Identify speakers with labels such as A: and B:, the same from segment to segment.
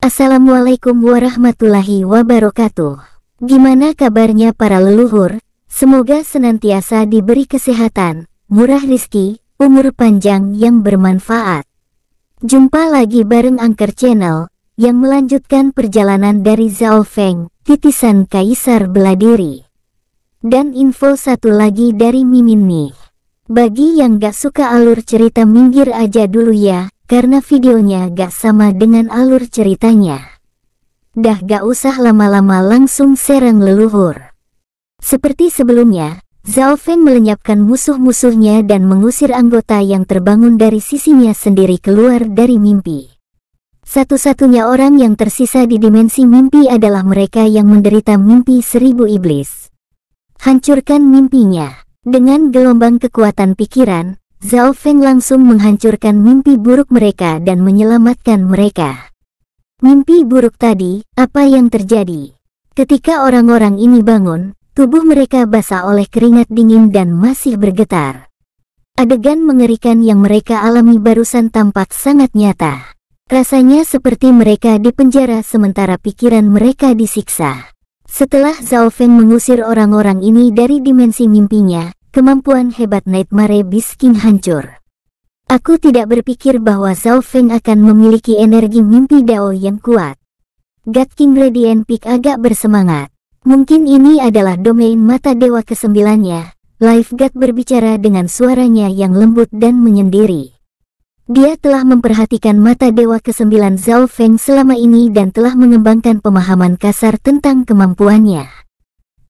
A: Assalamualaikum warahmatullahi wabarakatuh. Gimana kabarnya para leluhur? Semoga senantiasa diberi kesehatan, murah rizki, umur panjang yang bermanfaat. Jumpa lagi bareng Angker Channel, yang melanjutkan perjalanan dari Zhao Feng, titisan Kaisar Beladiri. Dan info satu lagi dari Mimin nih. Bagi yang gak suka alur cerita minggir aja dulu ya, karena videonya gak sama dengan alur ceritanya. Dah gak usah lama-lama langsung serang leluhur. Seperti sebelumnya, Zhao Feng melenyapkan musuh-musuhnya dan mengusir anggota yang terbangun dari sisinya sendiri keluar dari mimpi. Satu-satunya orang yang tersisa di dimensi mimpi adalah mereka yang menderita mimpi seribu iblis. Hancurkan mimpinya. Dengan gelombang kekuatan pikiran, Zhao Feng langsung menghancurkan mimpi buruk mereka dan menyelamatkan mereka. Mimpi buruk tadi, apa yang terjadi? Ketika orang-orang ini bangun, tubuh mereka basah oleh keringat dingin dan masih bergetar. Adegan mengerikan yang mereka alami barusan tampak sangat nyata. Rasanya seperti mereka dipenjara sementara pikiran mereka disiksa. Setelah Zhao Feng mengusir orang-orang ini dari dimensi mimpinya, kemampuan hebat Nightmare King hancur. Aku tidak berpikir bahwa Zhao Feng akan memiliki energi mimpi Dao yang kuat. God King Radiant Peak agak bersemangat. Mungkin ini adalah domain mata dewa kesembilannya. Life God berbicara dengan suaranya yang lembut dan menyendiri. Dia telah memperhatikan mata Dewa ke-9 Zhao Feng selama ini dan telah mengembangkan pemahaman kasar tentang kemampuannya.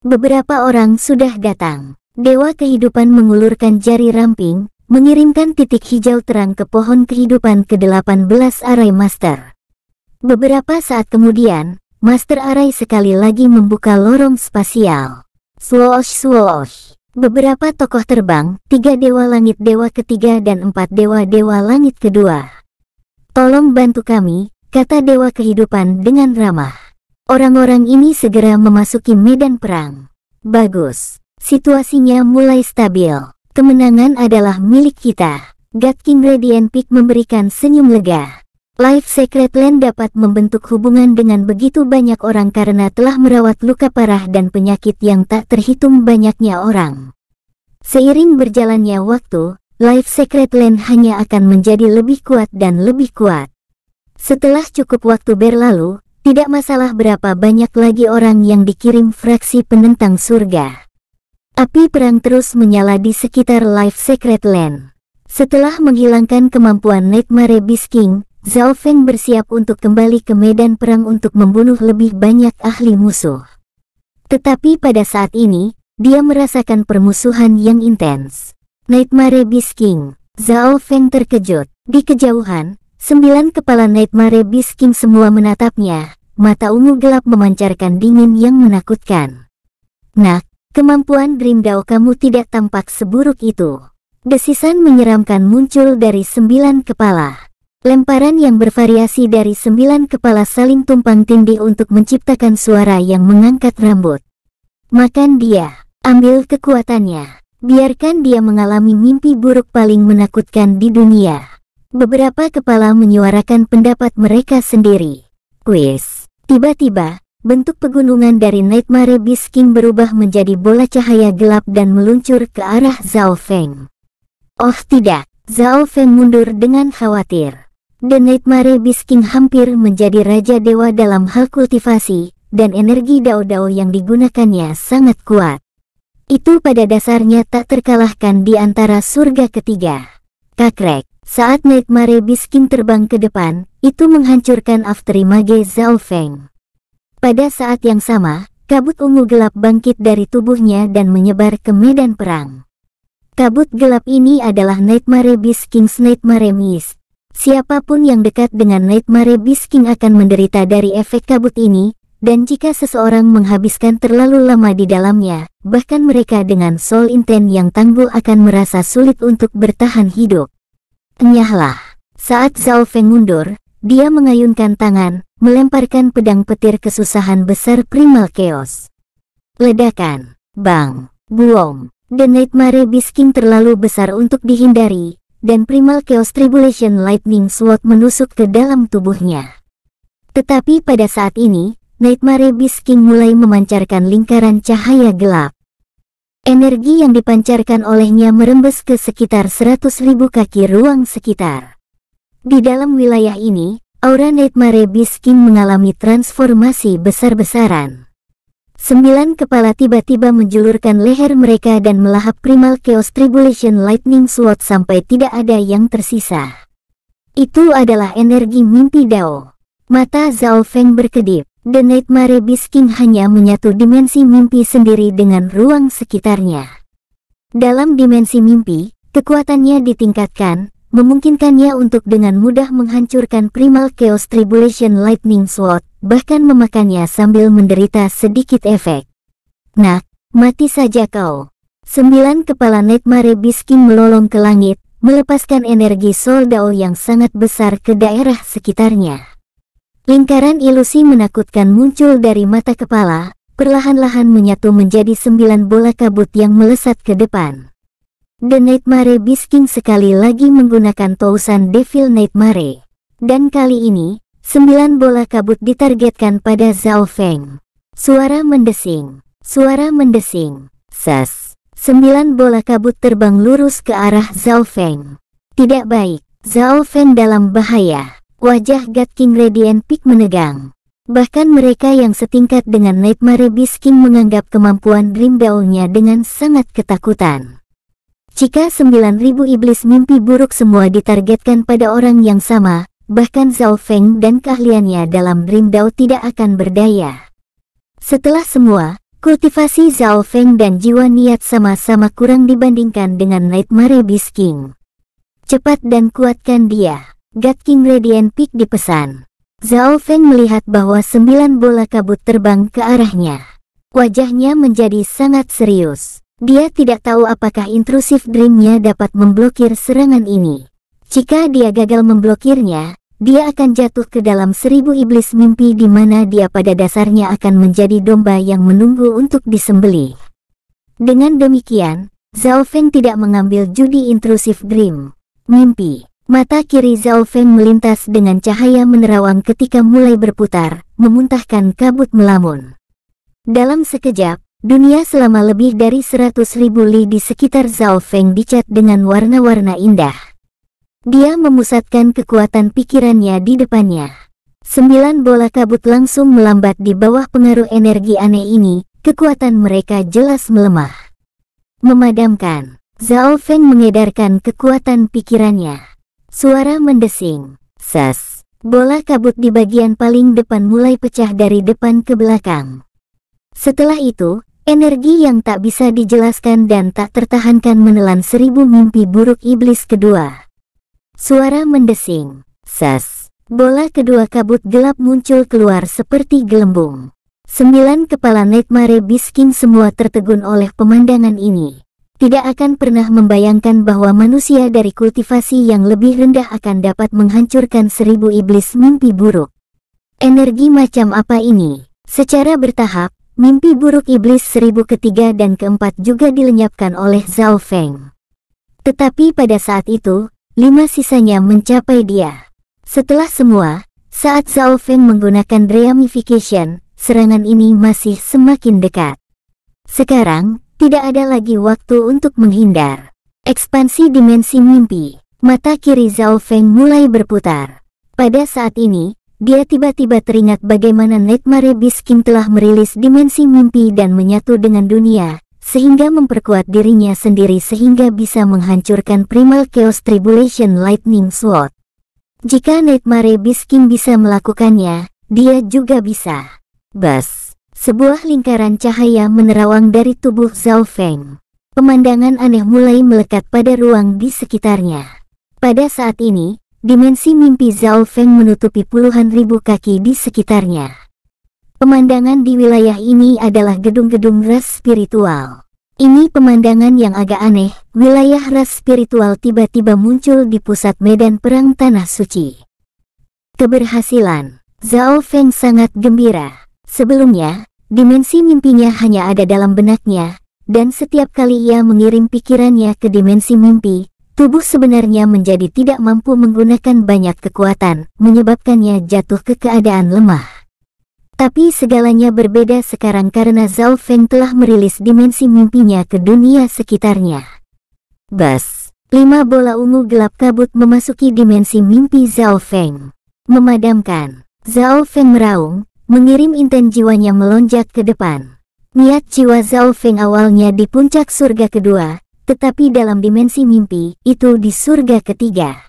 A: Beberapa orang sudah datang. Dewa kehidupan mengulurkan jari ramping, mengirimkan titik hijau terang ke pohon kehidupan ke-18 Arai Master. Beberapa saat kemudian, Master Arai sekali lagi membuka lorong spasial. Swoosh swoosh. Beberapa tokoh terbang, tiga dewa langit dewa ketiga dan empat dewa-dewa langit kedua. Tolong bantu kami, kata dewa kehidupan dengan ramah. Orang-orang ini segera memasuki medan perang. Bagus, situasinya mulai stabil. Kemenangan adalah milik kita. God King Radiant Peak memberikan senyum lega. Life Secret Land dapat membentuk hubungan dengan begitu banyak orang karena telah merawat luka parah dan penyakit yang tak terhitung banyaknya orang. Seiring berjalannya waktu, Life Secret Land hanya akan menjadi lebih kuat dan lebih kuat. Setelah cukup waktu berlalu, tidak masalah berapa banyak lagi orang yang dikirim fraksi penentang surga. Api perang terus menyala di sekitar Life Secret Land. Setelah menghilangkan kemampuan Nightmare Beast King, Zhao Feng bersiap untuk kembali ke medan perang untuk membunuh lebih banyak ahli musuh. Tetapi pada saat ini, dia merasakan permusuhan yang intens. Nightmare Beast King, Zhao Feng terkejut. Di kejauhan, sembilan kepala Nightmare Beast King semua menatapnya, mata ungu gelap memancarkan dingin yang menakutkan. Nak, kemampuan Dream Dao kamu tidak tampak seburuk itu. Desisan menyeramkan muncul dari sembilan kepala. Lemparan yang bervariasi dari sembilan kepala saling tumpang tindih untuk menciptakan suara yang mengangkat rambut. Makan dia, ambil kekuatannya, biarkan dia mengalami mimpi buruk paling menakutkan di dunia. Beberapa kepala menyuarakan pendapat mereka sendiri.
B: Quiz.
A: Tiba-tiba, bentuk pegunungan dari Nightmare Beast King berubah menjadi bola cahaya gelap dan meluncur ke arah Zhao Feng. Oh tidak, Zhao Feng mundur dengan khawatir. The Nightmare Bisking hampir menjadi raja dewa dalam hal kultivasi, dan energi dao-dao yang digunakannya sangat kuat. Itu pada dasarnya tak terkalahkan di antara surga ketiga. Kakrek, saat Nightmare Bisking terbang ke depan, itu menghancurkan Afterimage Feng. Pada saat yang sama, kabut ungu gelap bangkit dari tubuhnya dan menyebar ke medan perang. Kabut gelap ini adalah Nightmare Beast King's Nightmare Mist. Siapapun yang dekat dengan Nightmare Beast King akan menderita dari efek kabut ini, dan jika seseorang menghabiskan terlalu lama di dalamnya, bahkan mereka dengan soul intent yang tangguh akan merasa sulit untuk bertahan hidup. Enyahlah. Saat Zhao Feng mundur, dia mengayunkan tangan, melemparkan pedang petir kesusahan besar primal chaos. Ledakan, bang, buong, dan Nightmare King terlalu besar untuk dihindari, dan Primal Chaos Tribulation Lightning Sword menusuk ke dalam tubuhnya. Tetapi pada saat ini, Nightmare Beast King mulai memancarkan lingkaran cahaya gelap. Energi yang dipancarkan olehnya merembes ke sekitar 100.000 kaki ruang sekitar. Di dalam wilayah ini, aura Nightmare Beast King mengalami transformasi besar-besaran. Sembilan kepala tiba-tiba menjulurkan leher mereka dan melahap primal chaos tribulation lightning sword sampai tidak ada yang tersisa. Itu adalah energi mimpi Dao. Mata Zhao Feng berkedip. The Nightmare Beast King hanya menyatu dimensi mimpi sendiri dengan ruang sekitarnya. Dalam dimensi mimpi, kekuatannya ditingkatkan, memungkinkannya untuk dengan mudah menghancurkan primal chaos tribulation lightning sword, bahkan memakannya sambil menderita sedikit efek. Nah, mati saja kau. Sembilan kepala Netmare Biskin melolong ke langit, melepaskan energi Soldao yang sangat besar ke daerah sekitarnya. Lingkaran ilusi menakutkan muncul dari mata kepala, perlahan-lahan menyatu menjadi sembilan bola kabut yang melesat ke depan. The Nightmare Bisking sekali lagi menggunakan tousan Devil Nightmare. Dan kali ini, Sembilan bola kabut ditargetkan pada Zhao Feng. Suara mendesing. Suara mendesing. Ses. Sembilan bola kabut terbang lurus ke arah Zhao Feng. Tidak baik. Zhao Feng dalam bahaya. Wajah God King Radiant Peak menegang. Bahkan mereka yang setingkat dengan Nightmare Beast King menganggap kemampuan Dream Bell-nya dengan sangat ketakutan. Jika 9000 iblis mimpi buruk semua ditargetkan pada orang yang sama, bahkan Zhao Feng dan keahliannya dalam Dao tidak akan berdaya. Setelah semua, kultivasi Zhao Feng dan jiwa niat sama-sama kurang dibandingkan dengan Nightmare Beast King. Cepat dan kuatkan dia, God King Radiant Peak dipesan. Zhao Feng melihat bahwa sembilan bola kabut terbang ke arahnya. Wajahnya menjadi sangat serius. Dia tidak tahu apakah intrusif dreamnya dapat memblokir serangan ini. Jika dia gagal memblokirnya, dia akan jatuh ke dalam seribu iblis mimpi di mana dia pada dasarnya akan menjadi domba yang menunggu untuk disembelih. Dengan demikian, Zhao Feng tidak mengambil judi intrusif dream, mimpi. Mata kiri Zhao Feng melintas dengan cahaya menerawang ketika mulai berputar, memuntahkan kabut melamun. Dalam sekejap, dunia selama lebih dari seratus ribu li di sekitar Zhao Feng dicat dengan warna-warna indah. Dia memusatkan kekuatan pikirannya di depannya. Sembilan bola kabut langsung melambat di bawah pengaruh energi aneh ini, kekuatan mereka jelas melemah. Memadamkan, Zhao Feng mengedarkan kekuatan pikirannya. Suara mendesing. Sas. Bola kabut di bagian paling depan mulai pecah dari depan ke belakang. Setelah itu, energi yang tak bisa dijelaskan dan tak tertahankan menelan seribu mimpi buruk iblis kedua. Suara mendesing.
C: Sas.
A: Bola kedua kabut gelap muncul keluar seperti gelembung. Sembilan kepala Nightmare Biskin semua tertegun oleh pemandangan ini. Tidak akan pernah membayangkan bahwa manusia dari kultivasi yang lebih rendah akan dapat menghancurkan seribu iblis mimpi buruk. Energi macam apa ini? Secara bertahap, mimpi buruk iblis seribu ketiga dan keempat juga dilenyapkan oleh Zhao Feng. Tetapi pada saat itu, lima sisanya mencapai dia. Setelah semua, saat Zhao Feng menggunakan Reamification, serangan ini masih semakin dekat. Sekarang, tidak ada lagi waktu untuk menghindar. Ekspansi dimensi mimpi, mata kiri Zhao Feng mulai berputar. Pada saat ini, dia tiba-tiba teringat bagaimana Nightmare Biskin telah merilis dimensi mimpi dan menyatu dengan dunia, sehingga memperkuat dirinya sendiri sehingga bisa menghancurkan Primal Chaos Tribulation Lightning Sword. Jika Nightmare King bisa melakukannya, dia juga bisa. Bas, sebuah lingkaran cahaya menerawang dari tubuh Zhao Feng. Pemandangan aneh mulai melekat pada ruang di sekitarnya. Pada saat ini, dimensi mimpi Zhao Feng menutupi puluhan ribu kaki di sekitarnya. Pemandangan di wilayah ini adalah gedung-gedung ras spiritual. Ini pemandangan yang agak aneh, wilayah ras spiritual tiba-tiba muncul di pusat medan perang Tanah Suci. Keberhasilan, Zhao Feng sangat gembira. Sebelumnya, dimensi mimpinya hanya ada dalam benaknya, dan setiap kali ia mengirim pikirannya ke dimensi mimpi, tubuh sebenarnya menjadi tidak mampu menggunakan banyak kekuatan, menyebabkannya jatuh ke keadaan lemah. Tapi segalanya berbeda sekarang karena Zhao Feng telah merilis dimensi mimpinya ke dunia sekitarnya.
C: Bas,
A: lima bola ungu gelap kabut memasuki dimensi mimpi Zhao Feng. Memadamkan, Zhao Feng meraung, mengirim inten jiwanya melonjak ke depan. Niat jiwa Zhao Feng awalnya di puncak surga kedua, tetapi dalam dimensi mimpi, itu di surga ketiga.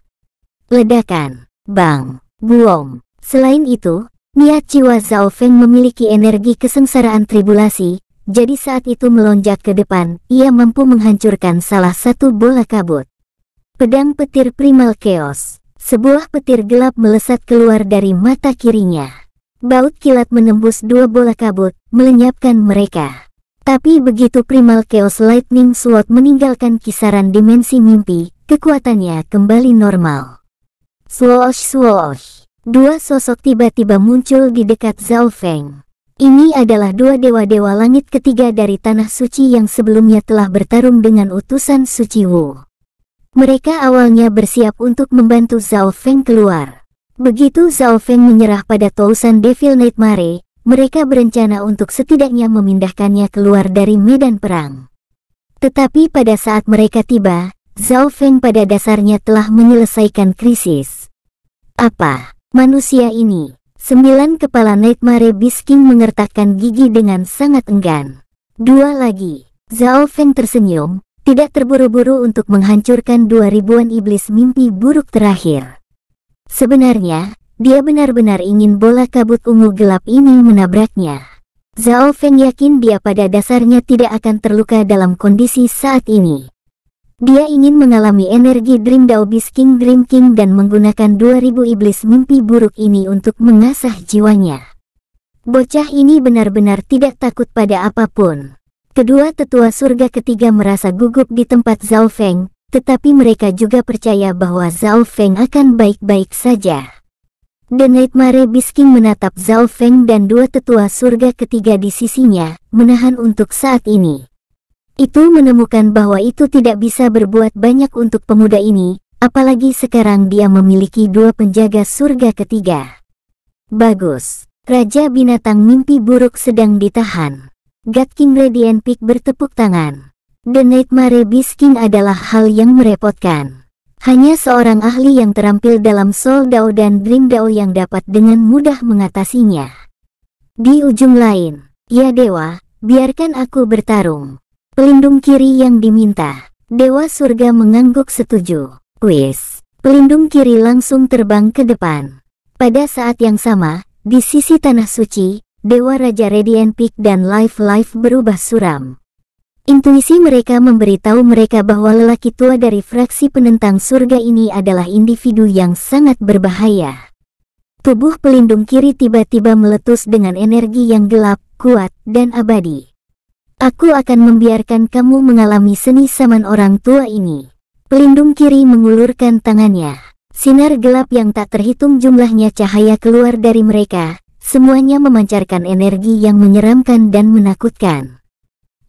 A: Ledakan, bang, buong. Selain itu, Niat jiwa Zhao Feng memiliki energi kesengsaraan tribulasi, jadi saat itu melonjak ke depan, ia mampu menghancurkan salah satu bola kabut. Pedang petir primal chaos. Sebuah petir gelap melesat keluar dari mata kirinya. Baut kilat menembus dua bola kabut, melenyapkan mereka. Tapi begitu primal chaos lightning sword meninggalkan kisaran dimensi mimpi, kekuatannya kembali normal. Swoosh swoosh. Dua sosok tiba-tiba muncul di dekat Zhao Feng. Ini adalah dua dewa-dewa langit ketiga dari Tanah Suci yang sebelumnya telah bertarung dengan utusan Suci Wu. Mereka awalnya bersiap untuk membantu Zhao Feng keluar. Begitu Zhao Feng menyerah pada Tousan Devil Nightmare, mereka berencana untuk setidaknya memindahkannya keluar dari medan perang. Tetapi pada saat mereka tiba, Zhao Feng pada dasarnya telah menyelesaikan krisis. Apa? Manusia ini, sembilan kepala Nightmare Bisking mengertakkan gigi dengan sangat enggan. Dua lagi, Zhao Feng tersenyum, tidak terburu-buru untuk menghancurkan dua ribuan iblis mimpi buruk
B: terakhir.
A: Sebenarnya, dia benar-benar ingin bola kabut ungu gelap ini menabraknya. Zhao Feng yakin dia pada dasarnya tidak akan terluka dalam kondisi saat ini. Dia ingin mengalami energi Dream Daobis King Dream King dan menggunakan 2000 iblis mimpi buruk ini untuk mengasah jiwanya. Bocah ini benar-benar tidak takut pada apapun. Kedua tetua surga ketiga merasa gugup di tempat Zhao Feng, tetapi mereka juga percaya bahwa Zhao Feng akan baik-baik saja. The Nightmare Bisking menatap Zhao Feng dan dua tetua surga ketiga di sisinya, menahan untuk saat ini itu menemukan bahwa itu tidak bisa berbuat banyak untuk pemuda ini, apalagi sekarang dia memiliki dua penjaga surga ketiga. Bagus, Raja Binatang Mimpi Buruk sedang ditahan. God King Radiant Peak bertepuk tangan. The Nightmare Beast King adalah hal yang merepotkan. Hanya seorang ahli yang terampil dalam Soul Dao dan Dream Dao yang dapat dengan mudah mengatasinya. Di ujung lain, ya dewa, biarkan aku bertarung. Pelindung kiri yang diminta. Dewa surga mengangguk setuju. Wis. Pelindung kiri langsung terbang ke depan. Pada saat yang sama, di sisi tanah suci, Dewa Raja Radiant Peak dan Life Life berubah suram. Intuisi mereka memberitahu mereka bahwa lelaki tua dari fraksi penentang surga ini adalah individu yang sangat berbahaya. Tubuh pelindung kiri tiba-tiba meletus dengan energi yang gelap, kuat, dan abadi. Aku akan membiarkan kamu mengalami seni saman orang tua ini. Pelindung kiri mengulurkan tangannya. Sinar gelap yang tak terhitung jumlahnya cahaya keluar dari mereka, semuanya memancarkan energi yang menyeramkan dan menakutkan.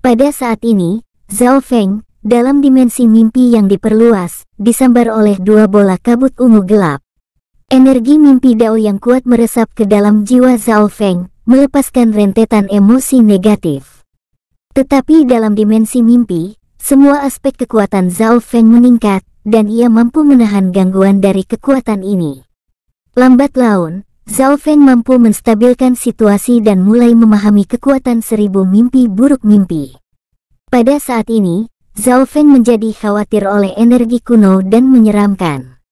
A: Pada saat ini, Zhao Feng, dalam dimensi mimpi yang diperluas, disambar oleh dua bola kabut ungu gelap. Energi mimpi Dao yang kuat meresap ke dalam jiwa Zhao Feng, melepaskan rentetan emosi negatif. Tetapi dalam dimensi mimpi, semua aspek kekuatan Zhao Feng meningkat, dan ia mampu menahan gangguan dari kekuatan ini. Lambat laun, Zhao Feng mampu menstabilkan situasi dan mulai memahami kekuatan seribu mimpi buruk mimpi. Pada saat ini, Zhao Feng menjadi khawatir oleh energi kuno dan menyeramkan.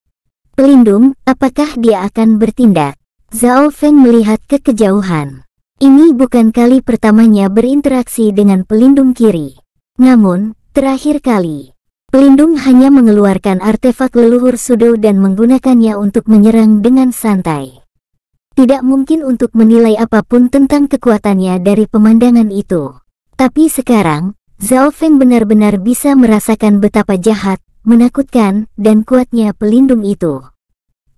A: Pelindung, apakah dia akan bertindak? Zhao Feng melihat ke kejauhan. Ini bukan kali pertamanya berinteraksi dengan pelindung kiri. Namun, terakhir kali, pelindung hanya mengeluarkan artefak leluhur sudo dan menggunakannya untuk menyerang dengan santai. Tidak mungkin untuk menilai apapun tentang kekuatannya dari pemandangan itu. Tapi sekarang, Zhao Feng benar-benar bisa merasakan betapa jahat, menakutkan, dan kuatnya pelindung itu.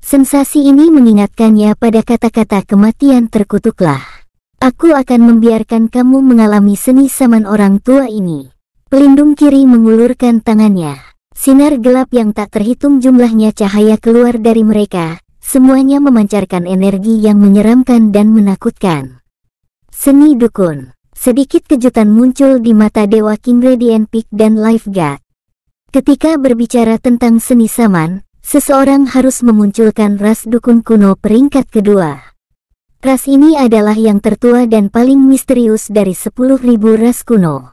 A: Sensasi ini mengingatkannya pada kata-kata kematian terkutuklah. Aku akan membiarkan kamu mengalami seni saman orang tua ini. Pelindung kiri mengulurkan tangannya. Sinar gelap yang tak terhitung jumlahnya cahaya keluar dari mereka, semuanya memancarkan energi yang menyeramkan dan menakutkan. Seni Dukun Sedikit kejutan muncul di mata Dewa Kingredient Peak dan Lifeguard. Ketika berbicara tentang seni saman, seseorang harus memunculkan ras dukun kuno peringkat kedua. Ras ini adalah yang tertua dan paling misterius dari 10.000 ras kuno.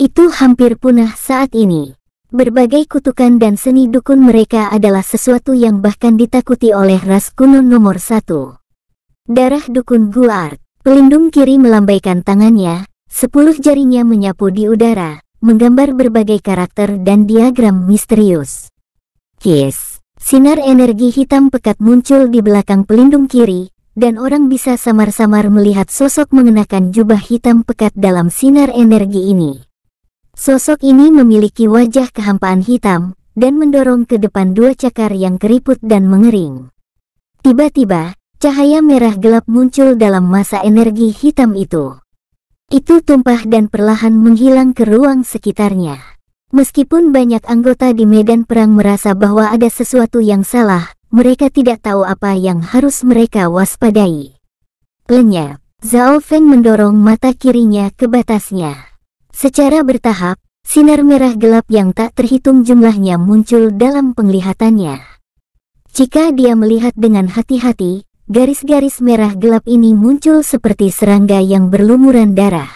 A: Itu hampir punah saat ini. Berbagai kutukan dan seni dukun mereka adalah sesuatu yang bahkan ditakuti oleh ras kuno nomor satu. Darah dukun Guard, pelindung kiri melambaikan tangannya, sepuluh jarinya menyapu di udara, menggambar berbagai karakter dan diagram misterius.
B: Kiss,
A: sinar energi hitam pekat muncul di belakang pelindung kiri, dan orang bisa samar-samar melihat sosok mengenakan jubah hitam pekat dalam sinar energi ini. Sosok ini memiliki wajah kehampaan hitam, dan mendorong ke depan dua cakar yang keriput dan mengering. Tiba-tiba, cahaya merah gelap muncul dalam masa energi hitam itu. Itu tumpah dan perlahan menghilang ke ruang sekitarnya. Meskipun banyak anggota di medan perang merasa bahwa ada sesuatu yang salah, mereka tidak tahu apa yang harus mereka waspadai. Lenyap, Zhao Feng mendorong mata kirinya ke batasnya. Secara bertahap, sinar merah gelap yang tak terhitung jumlahnya muncul dalam penglihatannya. Jika dia melihat dengan hati-hati, garis-garis merah gelap ini muncul seperti serangga yang berlumuran darah.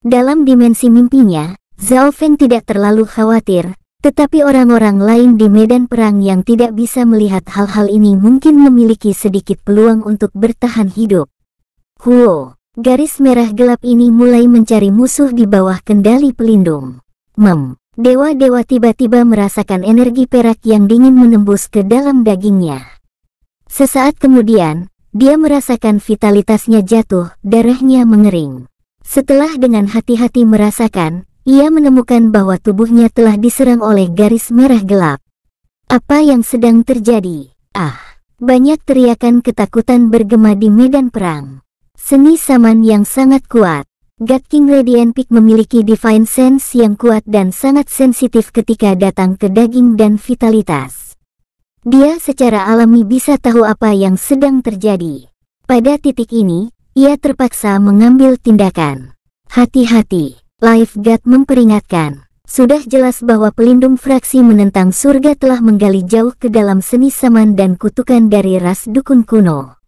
A: Dalam dimensi mimpinya, Zhao Feng tidak terlalu khawatir, tetapi orang-orang lain di medan perang yang tidak bisa melihat hal-hal ini mungkin memiliki sedikit peluang untuk bertahan hidup. Huo, garis merah gelap ini mulai mencari musuh di bawah kendali pelindung. Mem, dewa-dewa tiba-tiba merasakan energi perak yang dingin menembus ke dalam dagingnya. Sesaat kemudian, dia merasakan vitalitasnya jatuh, darahnya mengering. Setelah dengan hati-hati merasakan, ia menemukan bahwa tubuhnya telah diserang oleh garis merah gelap. Apa yang sedang terjadi? Ah, banyak teriakan ketakutan bergema di medan perang. Seni saman yang sangat kuat. God King Radiant Peak memiliki Divine Sense yang kuat dan sangat sensitif ketika datang ke daging dan vitalitas. Dia secara alami bisa tahu apa yang sedang terjadi. Pada titik ini, ia terpaksa mengambil tindakan. Hati-hati. Lifeguard memperingatkan. Sudah jelas bahwa pelindung fraksi menentang surga telah menggali jauh ke dalam seni saman dan kutukan dari ras dukun kuno.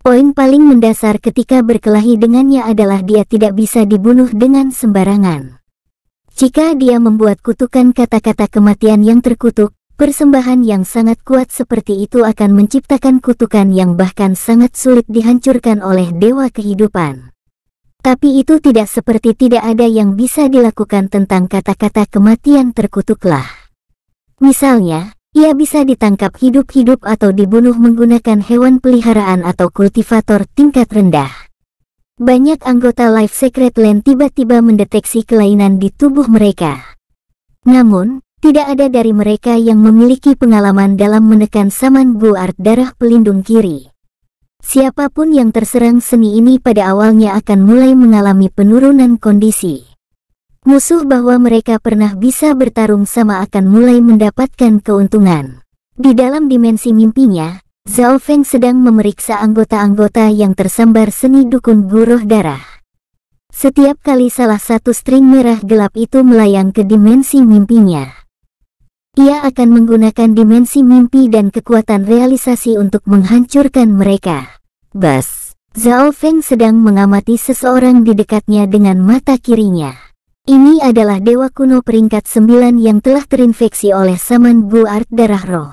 A: Poin paling mendasar ketika berkelahi dengannya adalah dia tidak bisa dibunuh dengan sembarangan. Jika dia membuat kutukan kata-kata kematian yang terkutuk, persembahan yang sangat kuat seperti itu akan menciptakan kutukan yang bahkan sangat sulit dihancurkan oleh dewa kehidupan. Tapi itu tidak seperti tidak ada yang bisa dilakukan tentang kata-kata kematian terkutuklah. Misalnya, ia bisa ditangkap hidup-hidup atau dibunuh menggunakan hewan peliharaan atau kultivator tingkat rendah. Banyak anggota Life Secret Land tiba-tiba mendeteksi kelainan di tubuh mereka. Namun, tidak ada dari mereka yang memiliki pengalaman dalam menekan saman buart darah pelindung kiri. Siapapun yang terserang seni ini pada awalnya akan mulai mengalami penurunan kondisi. Musuh bahwa mereka pernah bisa bertarung sama akan mulai mendapatkan keuntungan. Di dalam dimensi mimpinya, Zhao Feng sedang memeriksa anggota-anggota yang tersambar seni dukun guruh darah. Setiap kali salah satu string merah gelap itu melayang ke dimensi mimpinya, ia akan menggunakan dimensi mimpi dan kekuatan realisasi untuk menghancurkan mereka. Bas, Zhao Feng sedang mengamati seseorang di dekatnya dengan mata kirinya. Ini adalah dewa kuno peringkat 9 yang telah terinfeksi oleh saman buart darah roh.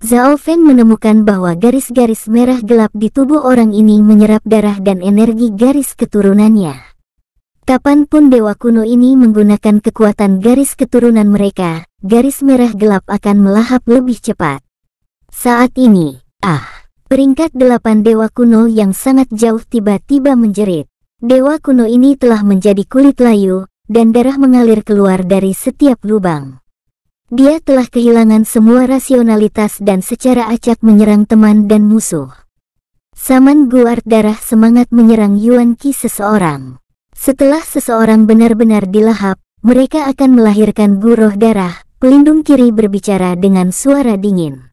A: Zhao Feng menemukan bahwa garis-garis merah gelap di tubuh orang ini menyerap darah dan energi garis keturunannya. Kapanpun dewa kuno ini menggunakan kekuatan garis keturunan mereka, garis merah gelap akan melahap lebih cepat. Saat ini, ah, peringkat delapan dewa kuno yang sangat jauh tiba-tiba menjerit. Dewa kuno ini telah menjadi kulit layu, dan darah mengalir keluar dari setiap lubang. Dia telah kehilangan semua rasionalitas dan secara acak menyerang teman dan musuh. Saman Guard darah semangat menyerang Yuan Qi seseorang. Setelah seseorang benar-benar dilahap, mereka akan melahirkan guruh darah, pelindung kiri berbicara dengan suara dingin.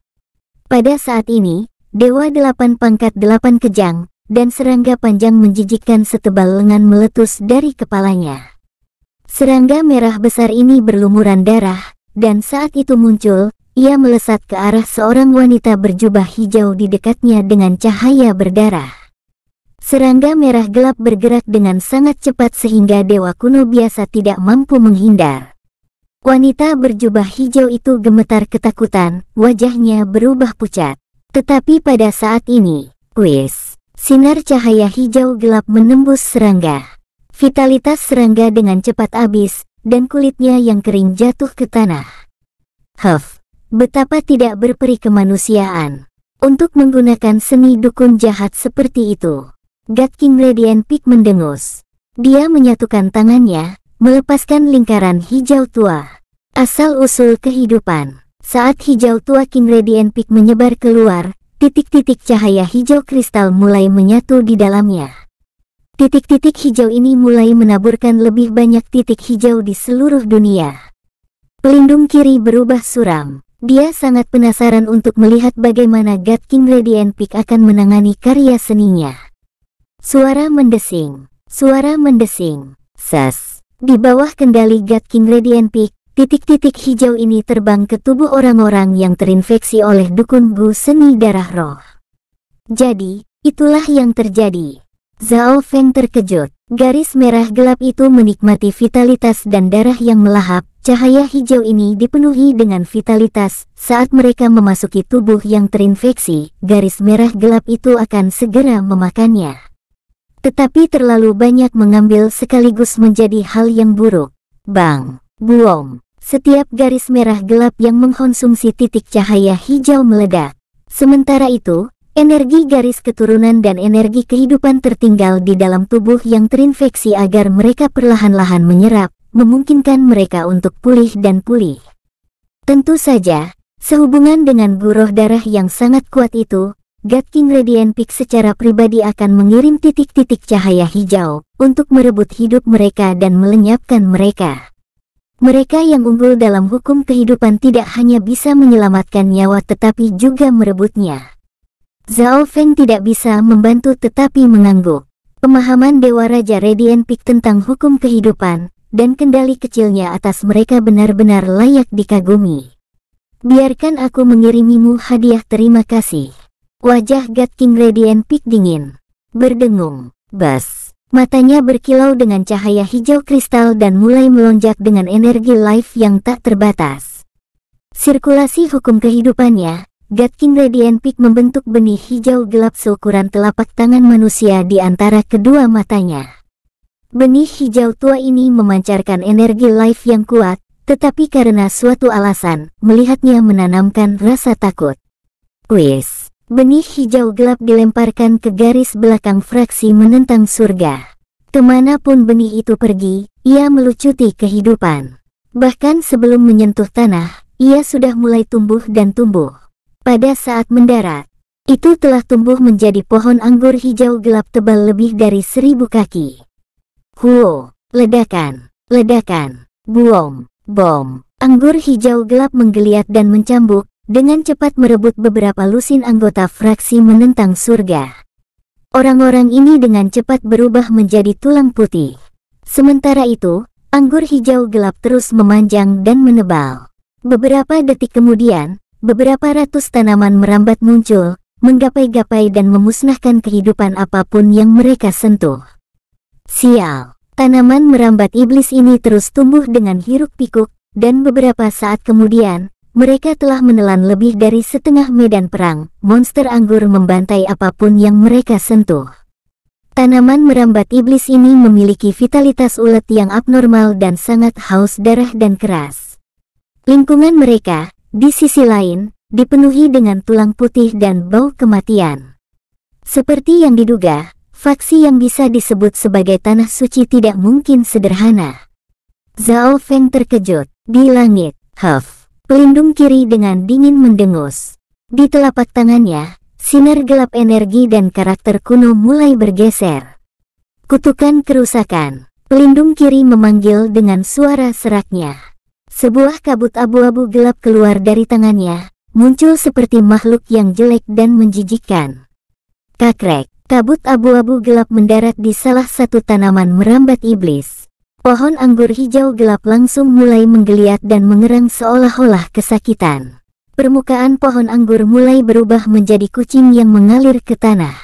A: Pada saat ini, Dewa Delapan Pangkat Delapan Kejang dan serangga panjang menjijikkan setebal lengan meletus dari kepalanya. Serangga merah besar ini berlumuran darah, dan saat itu muncul, ia melesat ke arah seorang wanita berjubah hijau di dekatnya dengan cahaya berdarah. Serangga merah gelap bergerak dengan sangat cepat sehingga dewa kuno biasa tidak mampu menghindar. Wanita berjubah hijau itu gemetar ketakutan, wajahnya berubah pucat. Tetapi pada saat ini,
B: kuis.
A: sinar cahaya hijau gelap menembus serangga. Vitalitas serangga dengan cepat habis, dan kulitnya yang kering jatuh ke tanah. Huff, betapa tidak berperi kemanusiaan. Untuk menggunakan seni dukun jahat seperti itu, God King Radiant Peak mendengus. Dia menyatukan tangannya, melepaskan lingkaran hijau tua. Asal-usul kehidupan Saat hijau tua King Radiant Peak menyebar keluar, titik-titik cahaya hijau kristal mulai menyatu di dalamnya. Titik-titik hijau ini mulai menaburkan lebih banyak titik hijau di seluruh dunia. Pelindung kiri berubah suram. Dia sangat penasaran untuk melihat bagaimana God King Radiant Peak akan menangani karya seninya. Suara mendesing. Suara mendesing. sas. Di bawah kendali God King Radiant Peak, titik-titik hijau ini terbang ke tubuh orang-orang yang terinfeksi oleh dukun Gu seni darah roh. Jadi, itulah yang terjadi. Zhao Feng terkejut. Garis merah gelap itu menikmati vitalitas dan darah yang melahap. Cahaya hijau ini dipenuhi dengan vitalitas. Saat mereka memasuki tubuh yang terinfeksi, garis merah gelap itu akan segera memakannya tetapi terlalu banyak mengambil sekaligus menjadi hal yang buruk. Bang, buom, setiap garis merah gelap yang mengkonsumsi titik cahaya hijau meledak. Sementara itu, energi garis keturunan dan energi kehidupan tertinggal di dalam tubuh yang terinfeksi agar mereka perlahan-lahan menyerap, memungkinkan mereka untuk pulih dan pulih. Tentu saja, sehubungan dengan buruh darah yang sangat kuat itu, God King Radiant Peak secara pribadi akan mengirim titik-titik cahaya hijau untuk merebut hidup mereka dan melenyapkan mereka. Mereka yang unggul dalam hukum kehidupan tidak hanya bisa menyelamatkan nyawa tetapi juga merebutnya. Zhao Feng tidak bisa membantu tetapi mengangguk. Pemahaman Dewa Raja Radiant Peak tentang hukum kehidupan dan kendali kecilnya atas mereka benar-benar layak dikagumi. Biarkan aku mengirimimu hadiah terima kasih. Wajah Gat King Radiant Peak dingin. Berdengung. Bas. Matanya berkilau dengan cahaya hijau kristal dan mulai melonjak dengan energi life yang tak terbatas. Sirkulasi hukum kehidupannya, Gat King Radiant Peak membentuk benih hijau gelap seukuran telapak tangan manusia di antara kedua matanya. Benih hijau tua ini memancarkan energi life yang kuat, tetapi karena suatu alasan, melihatnya menanamkan rasa takut. Wis. Benih hijau gelap dilemparkan ke garis belakang fraksi menentang surga. Kemanapun benih itu pergi, ia melucuti kehidupan. Bahkan sebelum menyentuh tanah, ia sudah mulai tumbuh dan tumbuh. Pada saat mendarat, itu telah tumbuh menjadi pohon anggur hijau gelap tebal lebih dari seribu kaki. Huo, ledakan, ledakan, buom, bom, anggur hijau gelap menggeliat dan mencambuk, dengan cepat merebut beberapa lusin anggota fraksi menentang surga. Orang-orang ini dengan cepat berubah menjadi tulang putih. Sementara itu, anggur hijau gelap terus memanjang dan menebal. Beberapa detik kemudian, beberapa ratus tanaman merambat muncul, menggapai-gapai dan memusnahkan kehidupan apapun yang mereka sentuh. Sial, tanaman merambat iblis ini terus tumbuh dengan hiruk pikuk, dan beberapa saat kemudian, mereka telah menelan lebih dari setengah medan perang. Monster anggur membantai apapun yang mereka sentuh. Tanaman merambat iblis ini memiliki vitalitas ulet yang abnormal dan sangat haus darah dan keras. Lingkungan mereka, di sisi lain, dipenuhi dengan tulang putih dan bau kematian. Seperti yang diduga, faksi yang bisa disebut sebagai tanah suci tidak mungkin sederhana. Zhao Feng terkejut, di langit, huff pelindung kiri dengan dingin mendengus. Di telapak tangannya, sinar gelap energi dan karakter kuno mulai bergeser. Kutukan kerusakan, pelindung kiri memanggil dengan suara seraknya. Sebuah kabut abu-abu gelap keluar dari tangannya, muncul seperti makhluk yang jelek dan menjijikan. Kakrek, kabut abu-abu gelap mendarat di salah satu tanaman merambat iblis. Pohon anggur hijau gelap langsung mulai menggeliat dan mengerang seolah-olah kesakitan. Permukaan pohon anggur mulai berubah menjadi kucing yang mengalir ke tanah.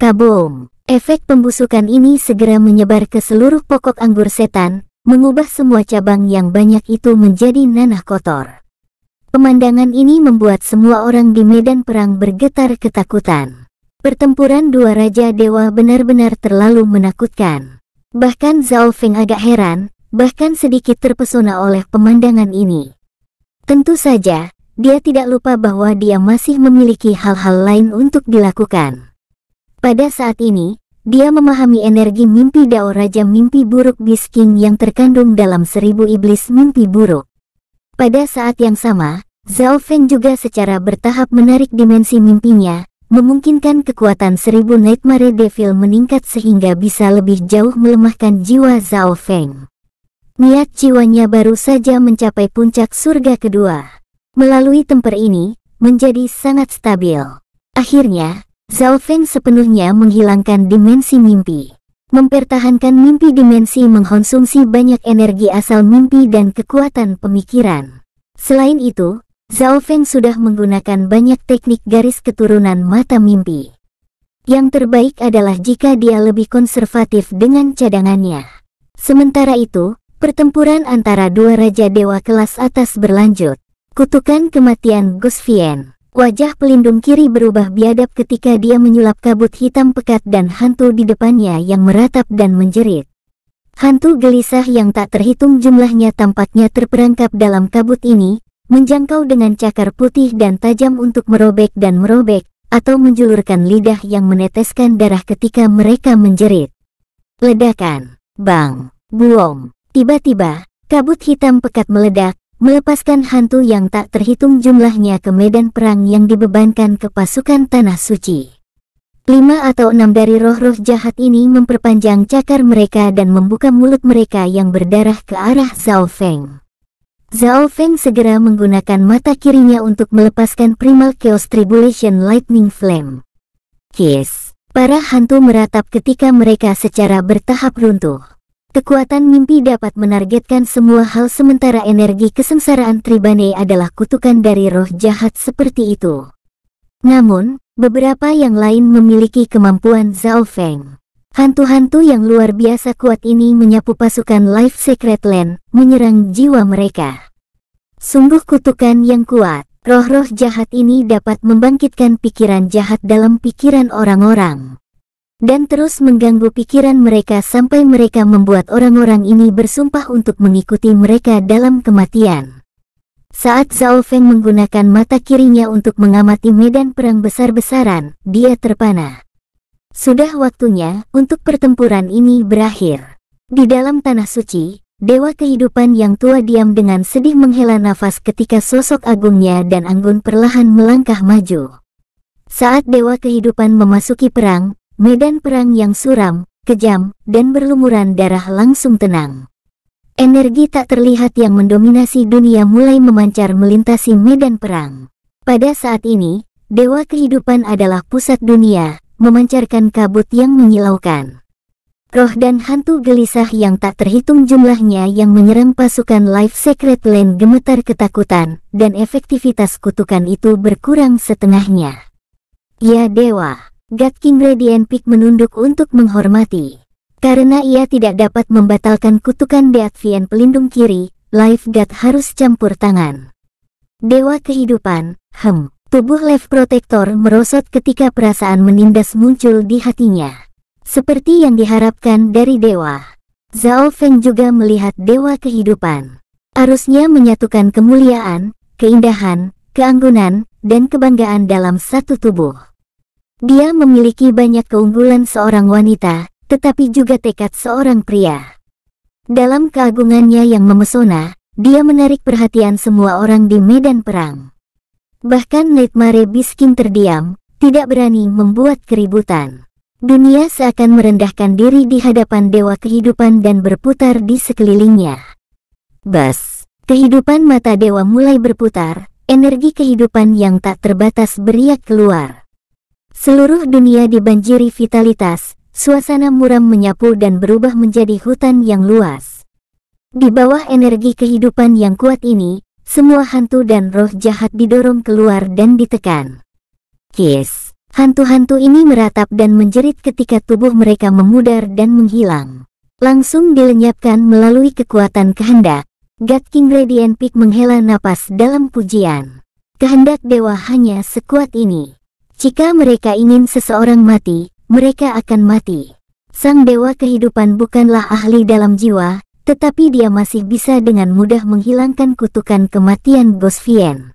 A: Kaboom! Efek pembusukan ini segera menyebar ke seluruh pokok anggur setan, mengubah semua cabang yang banyak itu menjadi nanah kotor. Pemandangan ini membuat semua orang di medan perang bergetar ketakutan. Pertempuran dua raja dewa benar-benar terlalu menakutkan. Bahkan Zhao Feng agak heran, bahkan sedikit terpesona oleh pemandangan ini. Tentu saja, dia tidak lupa bahwa dia masih memiliki hal-hal lain untuk dilakukan. Pada saat ini, dia memahami energi mimpi Dao Raja Mimpi Buruk Bisking yang terkandung dalam seribu iblis mimpi buruk. Pada saat yang sama, Zhao Feng juga secara bertahap menarik dimensi mimpinya, memungkinkan kekuatan seribu Nightmare Devil meningkat sehingga bisa lebih jauh melemahkan jiwa Zhao Feng. Niat jiwanya baru saja mencapai puncak surga kedua. Melalui temper ini, menjadi sangat stabil. Akhirnya, Zhao Feng sepenuhnya menghilangkan dimensi mimpi. Mempertahankan mimpi dimensi mengkonsumsi banyak energi asal mimpi dan kekuatan pemikiran. Selain itu, Zhao Feng sudah menggunakan banyak teknik garis keturunan mata mimpi. Yang terbaik adalah jika dia lebih konservatif dengan cadangannya. Sementara itu, pertempuran antara dua raja dewa kelas atas berlanjut. Kutukan kematian Gus Fien. Wajah pelindung kiri berubah biadab ketika dia menyulap kabut hitam pekat dan hantu di depannya yang meratap dan menjerit. Hantu gelisah yang tak terhitung jumlahnya tampaknya terperangkap dalam kabut ini, menjangkau dengan cakar putih dan tajam untuk merobek dan merobek, atau menjulurkan lidah yang meneteskan darah ketika mereka menjerit. Ledakan, bang, buong! tiba-tiba, kabut hitam pekat meledak, melepaskan hantu yang tak terhitung jumlahnya ke medan perang yang dibebankan ke pasukan Tanah Suci. Lima atau enam dari roh-roh jahat ini memperpanjang cakar mereka dan membuka mulut mereka yang berdarah ke arah Zhao Feng. Zhao Feng segera menggunakan mata kirinya untuk melepaskan Primal Chaos Tribulation Lightning Flame.
B: Kiss.
A: Para hantu meratap ketika mereka secara bertahap runtuh. Kekuatan mimpi dapat menargetkan semua hal sementara energi kesengsaraan Tribane adalah kutukan dari roh jahat seperti itu. Namun, beberapa yang lain memiliki kemampuan Zhao Feng. Hantu-hantu yang luar biasa kuat ini menyapu pasukan Life Secret Land, menyerang jiwa
C: mereka.
A: Sungguh kutukan yang kuat, roh-roh jahat ini dapat membangkitkan pikiran jahat dalam pikiran orang-orang. Dan terus mengganggu pikiran mereka sampai mereka membuat orang-orang ini bersumpah untuk mengikuti mereka dalam kematian. Saat Zhao Feng menggunakan mata kirinya untuk mengamati medan perang besar-besaran, dia terpana. Sudah waktunya untuk pertempuran ini berakhir. Di dalam tanah suci, Dewa kehidupan yang tua diam dengan sedih menghela nafas ketika sosok agungnya dan Anggun perlahan melangkah maju. Saat Dewa kehidupan memasuki perang, medan perang yang suram, kejam, dan berlumuran darah langsung tenang. Energi tak terlihat yang mendominasi dunia mulai memancar melintasi medan perang. Pada saat ini, Dewa kehidupan adalah pusat dunia, memancarkan kabut yang menyilaukan. Roh dan hantu gelisah yang tak terhitung jumlahnya yang menyerang pasukan Life Secret Land gemetar ketakutan, dan efektivitas kutukan itu berkurang setengahnya. Ya Dewa, God King Radiant Peak menunduk untuk menghormati. Karena ia tidak dapat membatalkan kutukan Deatvian pelindung kiri, Life God harus campur tangan. Dewa kehidupan, hem, Tubuh Lev Protector merosot ketika perasaan menindas muncul di hatinya. Seperti yang diharapkan dari dewa. Zhao Feng juga melihat dewa kehidupan. Arusnya menyatukan kemuliaan, keindahan, keanggunan, dan kebanggaan dalam satu tubuh. Dia memiliki banyak keunggulan seorang wanita, tetapi juga tekad seorang pria. Dalam keagungannya yang memesona, dia menarik perhatian semua orang di medan perang. Bahkan Leitmare Biskin terdiam, tidak berani membuat keributan. Dunia seakan merendahkan diri di hadapan dewa kehidupan dan berputar di sekelilingnya. Bas, kehidupan mata dewa mulai berputar, energi kehidupan yang tak terbatas beriak keluar. Seluruh dunia dibanjiri vitalitas, suasana muram menyapu dan berubah menjadi hutan yang luas. Di bawah energi kehidupan yang kuat ini, semua hantu dan roh jahat didorong keluar dan ditekan.
B: Kis,
A: Hantu-hantu ini meratap dan menjerit ketika tubuh mereka memudar dan menghilang. Langsung dilenyapkan melalui kekuatan kehendak. God King Radiant Peak menghela napas dalam pujian. Kehendak dewa hanya sekuat ini. Jika mereka ingin seseorang mati, mereka akan mati. Sang dewa kehidupan bukanlah ahli dalam jiwa, tetapi dia masih bisa dengan mudah menghilangkan kutukan kematian Gosvien.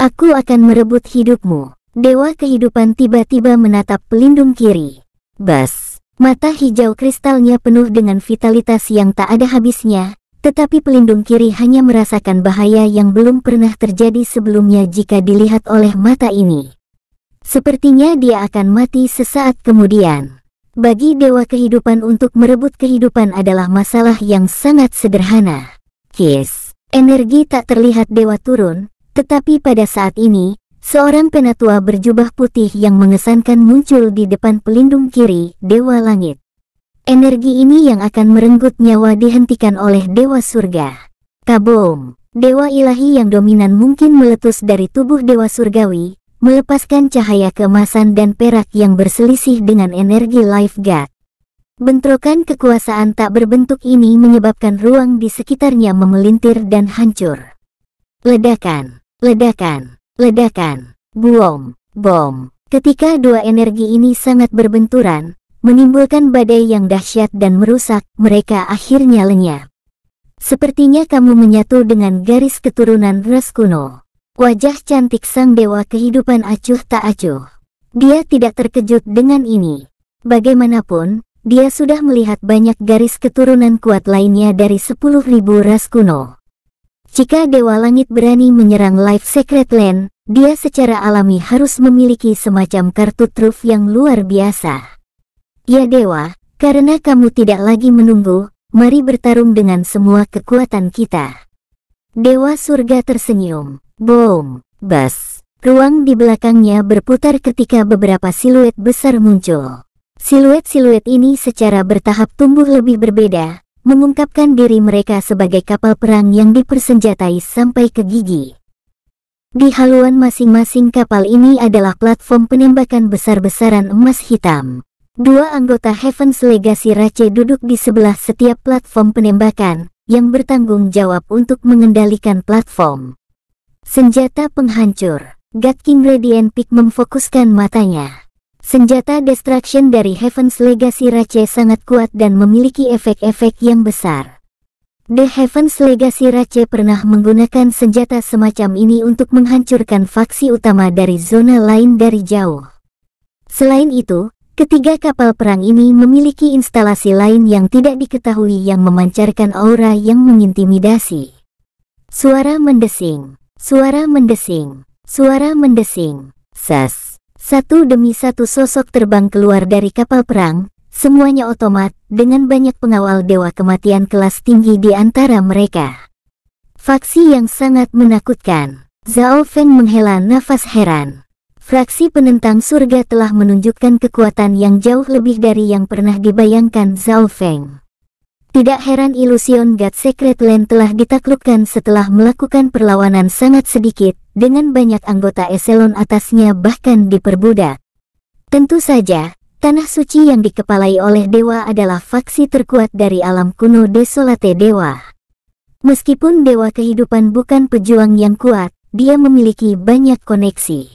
A: Aku akan merebut hidupmu. Dewa kehidupan tiba-tiba menatap pelindung kiri.
C: Bas,
A: mata hijau kristalnya penuh dengan vitalitas yang tak ada habisnya, tetapi pelindung kiri hanya merasakan bahaya yang belum pernah terjadi sebelumnya jika dilihat oleh mata ini. Sepertinya dia akan mati sesaat kemudian. Bagi dewa kehidupan untuk merebut kehidupan adalah masalah yang sangat sederhana.
B: Kis,
A: energi tak terlihat dewa turun, tetapi pada saat ini, seorang penatua berjubah putih yang mengesankan muncul di depan pelindung kiri dewa langit. Energi ini yang akan merenggut nyawa dihentikan oleh dewa surga. Kaboom! Dewa ilahi yang dominan mungkin meletus dari tubuh dewa surgawi, melepaskan cahaya kemasan dan perak yang berselisih dengan energi life guard. Bentrokan kekuasaan tak berbentuk ini menyebabkan ruang di sekitarnya memelintir dan hancur. Ledakan, ledakan, ledakan, bom, bom. Ketika dua energi ini sangat berbenturan, menimbulkan badai yang dahsyat dan merusak, mereka akhirnya lenyap. Sepertinya kamu menyatu dengan garis keturunan ras kuno. Wajah cantik sang dewa kehidupan acuh tak acuh. Dia tidak terkejut dengan ini. Bagaimanapun, dia sudah melihat banyak garis keturunan kuat lainnya dari ribu ras kuno. Jika Dewa Langit berani menyerang Life Secret Land, dia secara alami harus memiliki semacam kartu truf yang luar biasa. Ya Dewa, karena kamu tidak lagi menunggu, mari bertarung dengan semua kekuatan kita. Dewa Surga tersenyum. Boom, bas. Ruang di belakangnya berputar ketika beberapa siluet besar muncul. Siluet-siluet ini secara bertahap tumbuh lebih berbeda, mengungkapkan diri mereka sebagai kapal perang yang dipersenjatai sampai ke gigi. Di haluan masing-masing kapal ini adalah platform penembakan besar-besaran emas hitam. Dua anggota Heaven's Legacy Rache duduk di sebelah setiap platform penembakan, yang bertanggung jawab untuk mengendalikan platform. Senjata penghancur. God King Radiant Peak memfokuskan matanya. Senjata Destruction dari Heaven's Legacy Rache sangat kuat dan memiliki efek-efek yang besar. The Heaven's Legacy Rache pernah menggunakan senjata semacam ini untuk menghancurkan faksi utama dari zona lain dari jauh. Selain itu, ketiga kapal perang ini memiliki instalasi lain yang tidak diketahui yang memancarkan aura yang mengintimidasi. Suara mendesing Suara mendesing. Suara mendesing.
C: Sas.
A: Satu demi satu sosok terbang keluar dari kapal perang, semuanya otomat, dengan banyak pengawal dewa kematian kelas tinggi di antara mereka. Faksi yang sangat menakutkan. Zhao Feng menghela nafas heran. Fraksi penentang surga telah menunjukkan kekuatan yang jauh lebih dari yang pernah dibayangkan Zhao Feng. Tidak heran Illusion God Secret Land telah ditaklukkan setelah melakukan perlawanan sangat sedikit, dengan banyak anggota eselon atasnya bahkan diperbudak. Tentu saja, tanah suci yang dikepalai oleh dewa adalah faksi terkuat dari alam kuno Desolate Dewa. Meskipun dewa kehidupan bukan pejuang yang kuat, dia memiliki banyak koneksi.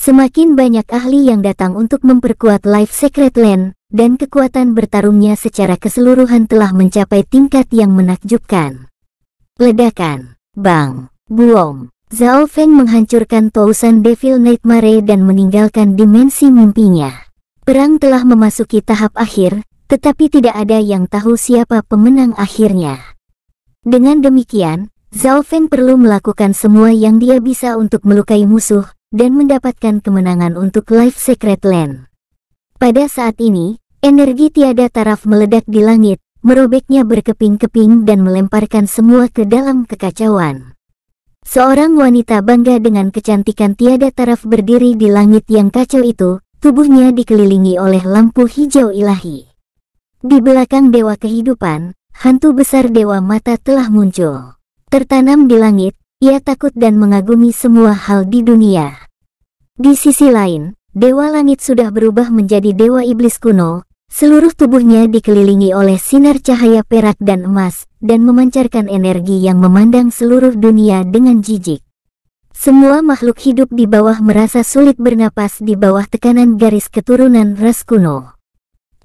A: Semakin banyak ahli yang datang untuk memperkuat Life Secret Land, dan kekuatan bertarungnya secara keseluruhan telah mencapai tingkat yang menakjubkan. Ledakan, Bang, buong, Zhao Feng menghancurkan Tousan Devil Nightmare dan meninggalkan dimensi mimpinya. Perang telah memasuki tahap akhir, tetapi tidak ada yang tahu siapa pemenang akhirnya. Dengan demikian, Zhao Feng perlu melakukan semua yang dia bisa untuk melukai musuh, dan mendapatkan kemenangan untuk Life Secret Land. Pada saat ini, energi tiada taraf meledak di langit, merobeknya berkeping-keping dan melemparkan semua ke dalam kekacauan. Seorang wanita bangga dengan kecantikan tiada taraf berdiri di langit yang kacau itu, tubuhnya dikelilingi oleh lampu hijau ilahi. Di belakang dewa kehidupan, hantu besar dewa mata telah muncul. Tertanam di langit, ia takut dan mengagumi semua hal di dunia. Di sisi lain, Dewa Langit sudah berubah menjadi Dewa Iblis kuno, seluruh tubuhnya dikelilingi oleh sinar cahaya perak dan emas, dan memancarkan energi yang memandang seluruh dunia dengan jijik. Semua makhluk hidup di bawah merasa sulit bernapas di bawah tekanan garis keturunan ras kuno.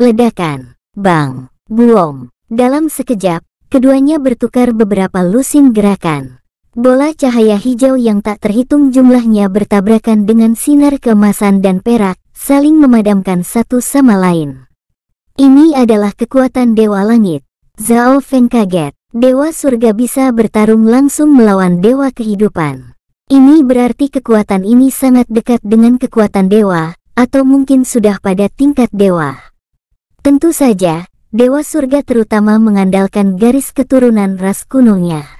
A: Ledakan, bang, buom. Dalam sekejap, keduanya bertukar beberapa lusin gerakan. Bola cahaya hijau yang tak terhitung jumlahnya bertabrakan dengan sinar kemasan dan perak, saling memadamkan satu sama lain. Ini adalah kekuatan Dewa Langit. Zhao Feng kaget, Dewa Surga bisa bertarung langsung melawan Dewa Kehidupan. Ini berarti kekuatan ini sangat dekat dengan kekuatan Dewa, atau mungkin sudah pada tingkat Dewa. Tentu saja, Dewa Surga terutama mengandalkan garis keturunan ras kunonya.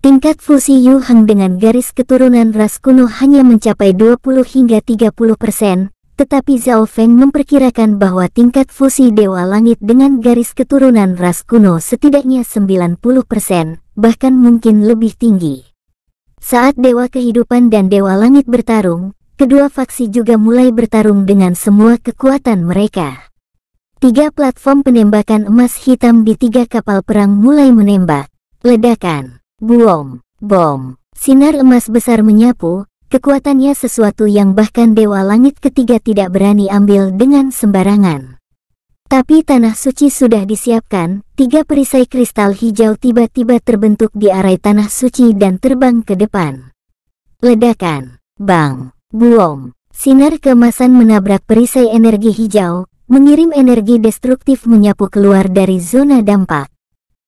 A: Tingkat fusi Yu Hang dengan garis keturunan ras kuno hanya mencapai 20 hingga 30 persen, tetapi Zhao Feng memperkirakan bahwa tingkat fusi Dewa Langit dengan garis keturunan ras kuno setidaknya 90 persen, bahkan mungkin lebih tinggi. Saat Dewa Kehidupan dan Dewa Langit bertarung, kedua faksi juga mulai bertarung dengan semua kekuatan mereka. Tiga platform penembakan emas hitam di tiga kapal perang mulai menembak, ledakan, Buom, bom, sinar emas besar menyapu, kekuatannya sesuatu yang bahkan Dewa Langit ketiga tidak berani ambil dengan sembarangan. Tapi tanah suci sudah disiapkan, tiga perisai kristal hijau tiba-tiba terbentuk di arai tanah suci dan terbang ke depan. Ledakan, bang, buom, sinar kemasan menabrak perisai energi hijau, mengirim energi destruktif menyapu keluar dari zona dampak.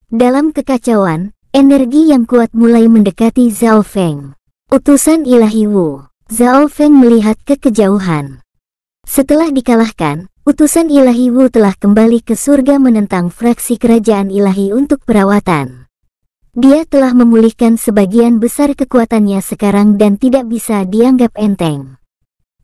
A: Dalam kekacauan, Energi yang kuat mulai mendekati Zhao Feng. Utusan ilahi Wu, Zhao Feng melihat ke kejauhan. Setelah dikalahkan, utusan ilahi Wu telah kembali ke surga menentang fraksi kerajaan ilahi untuk perawatan. Dia telah memulihkan sebagian besar kekuatannya sekarang dan tidak bisa dianggap enteng.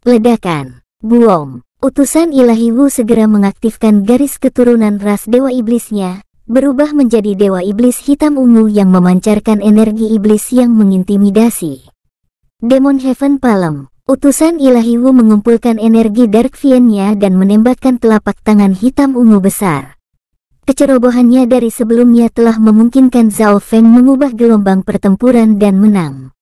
A: Ledakan, buom, utusan ilahi Wu segera mengaktifkan garis keturunan ras Dewa Iblisnya, berubah menjadi dewa iblis hitam ungu yang memancarkan energi iblis yang mengintimidasi. Demon Heaven Palem, utusan ilahi Wu mengumpulkan energi Dark fiend dan menembakkan telapak tangan hitam ungu besar. Kecerobohannya dari sebelumnya telah memungkinkan Zhao Feng mengubah gelombang pertempuran dan menang.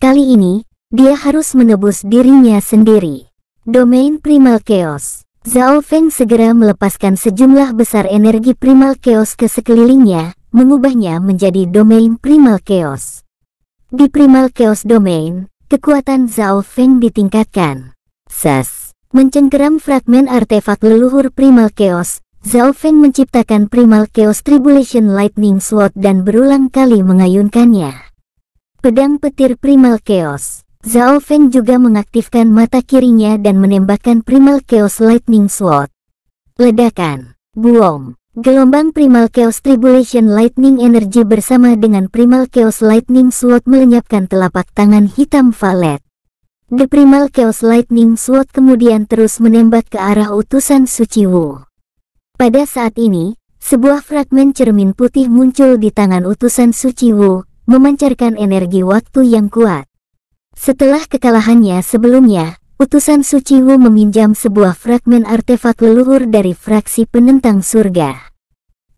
A: Kali ini, dia harus menebus dirinya sendiri. Domain Primal Chaos Zhao Feng segera melepaskan sejumlah besar energi primal chaos ke sekelilingnya, mengubahnya menjadi domain primal chaos. Di primal chaos domain, kekuatan Zhao Feng ditingkatkan.
C: Sas,
A: mencengkeram fragmen artefak leluhur primal chaos, Zhao Feng menciptakan primal chaos tribulation lightning sword dan berulang kali mengayunkannya. Pedang petir primal chaos Zhao Feng juga mengaktifkan mata kirinya dan menembakkan Primal Chaos Lightning Sword. Ledakan, buom, gelombang Primal Chaos Tribulation Lightning Energy bersama dengan Primal Chaos Lightning Sword melenyapkan telapak tangan hitam Valet. The Primal Chaos Lightning Sword kemudian terus menembak ke arah utusan Suci Wu. Pada saat ini, sebuah fragmen cermin putih muncul di tangan utusan Suci Wu, memancarkan energi waktu yang kuat. Setelah kekalahannya sebelumnya, utusan Suci Wu meminjam sebuah fragmen artefak leluhur dari fraksi penentang surga.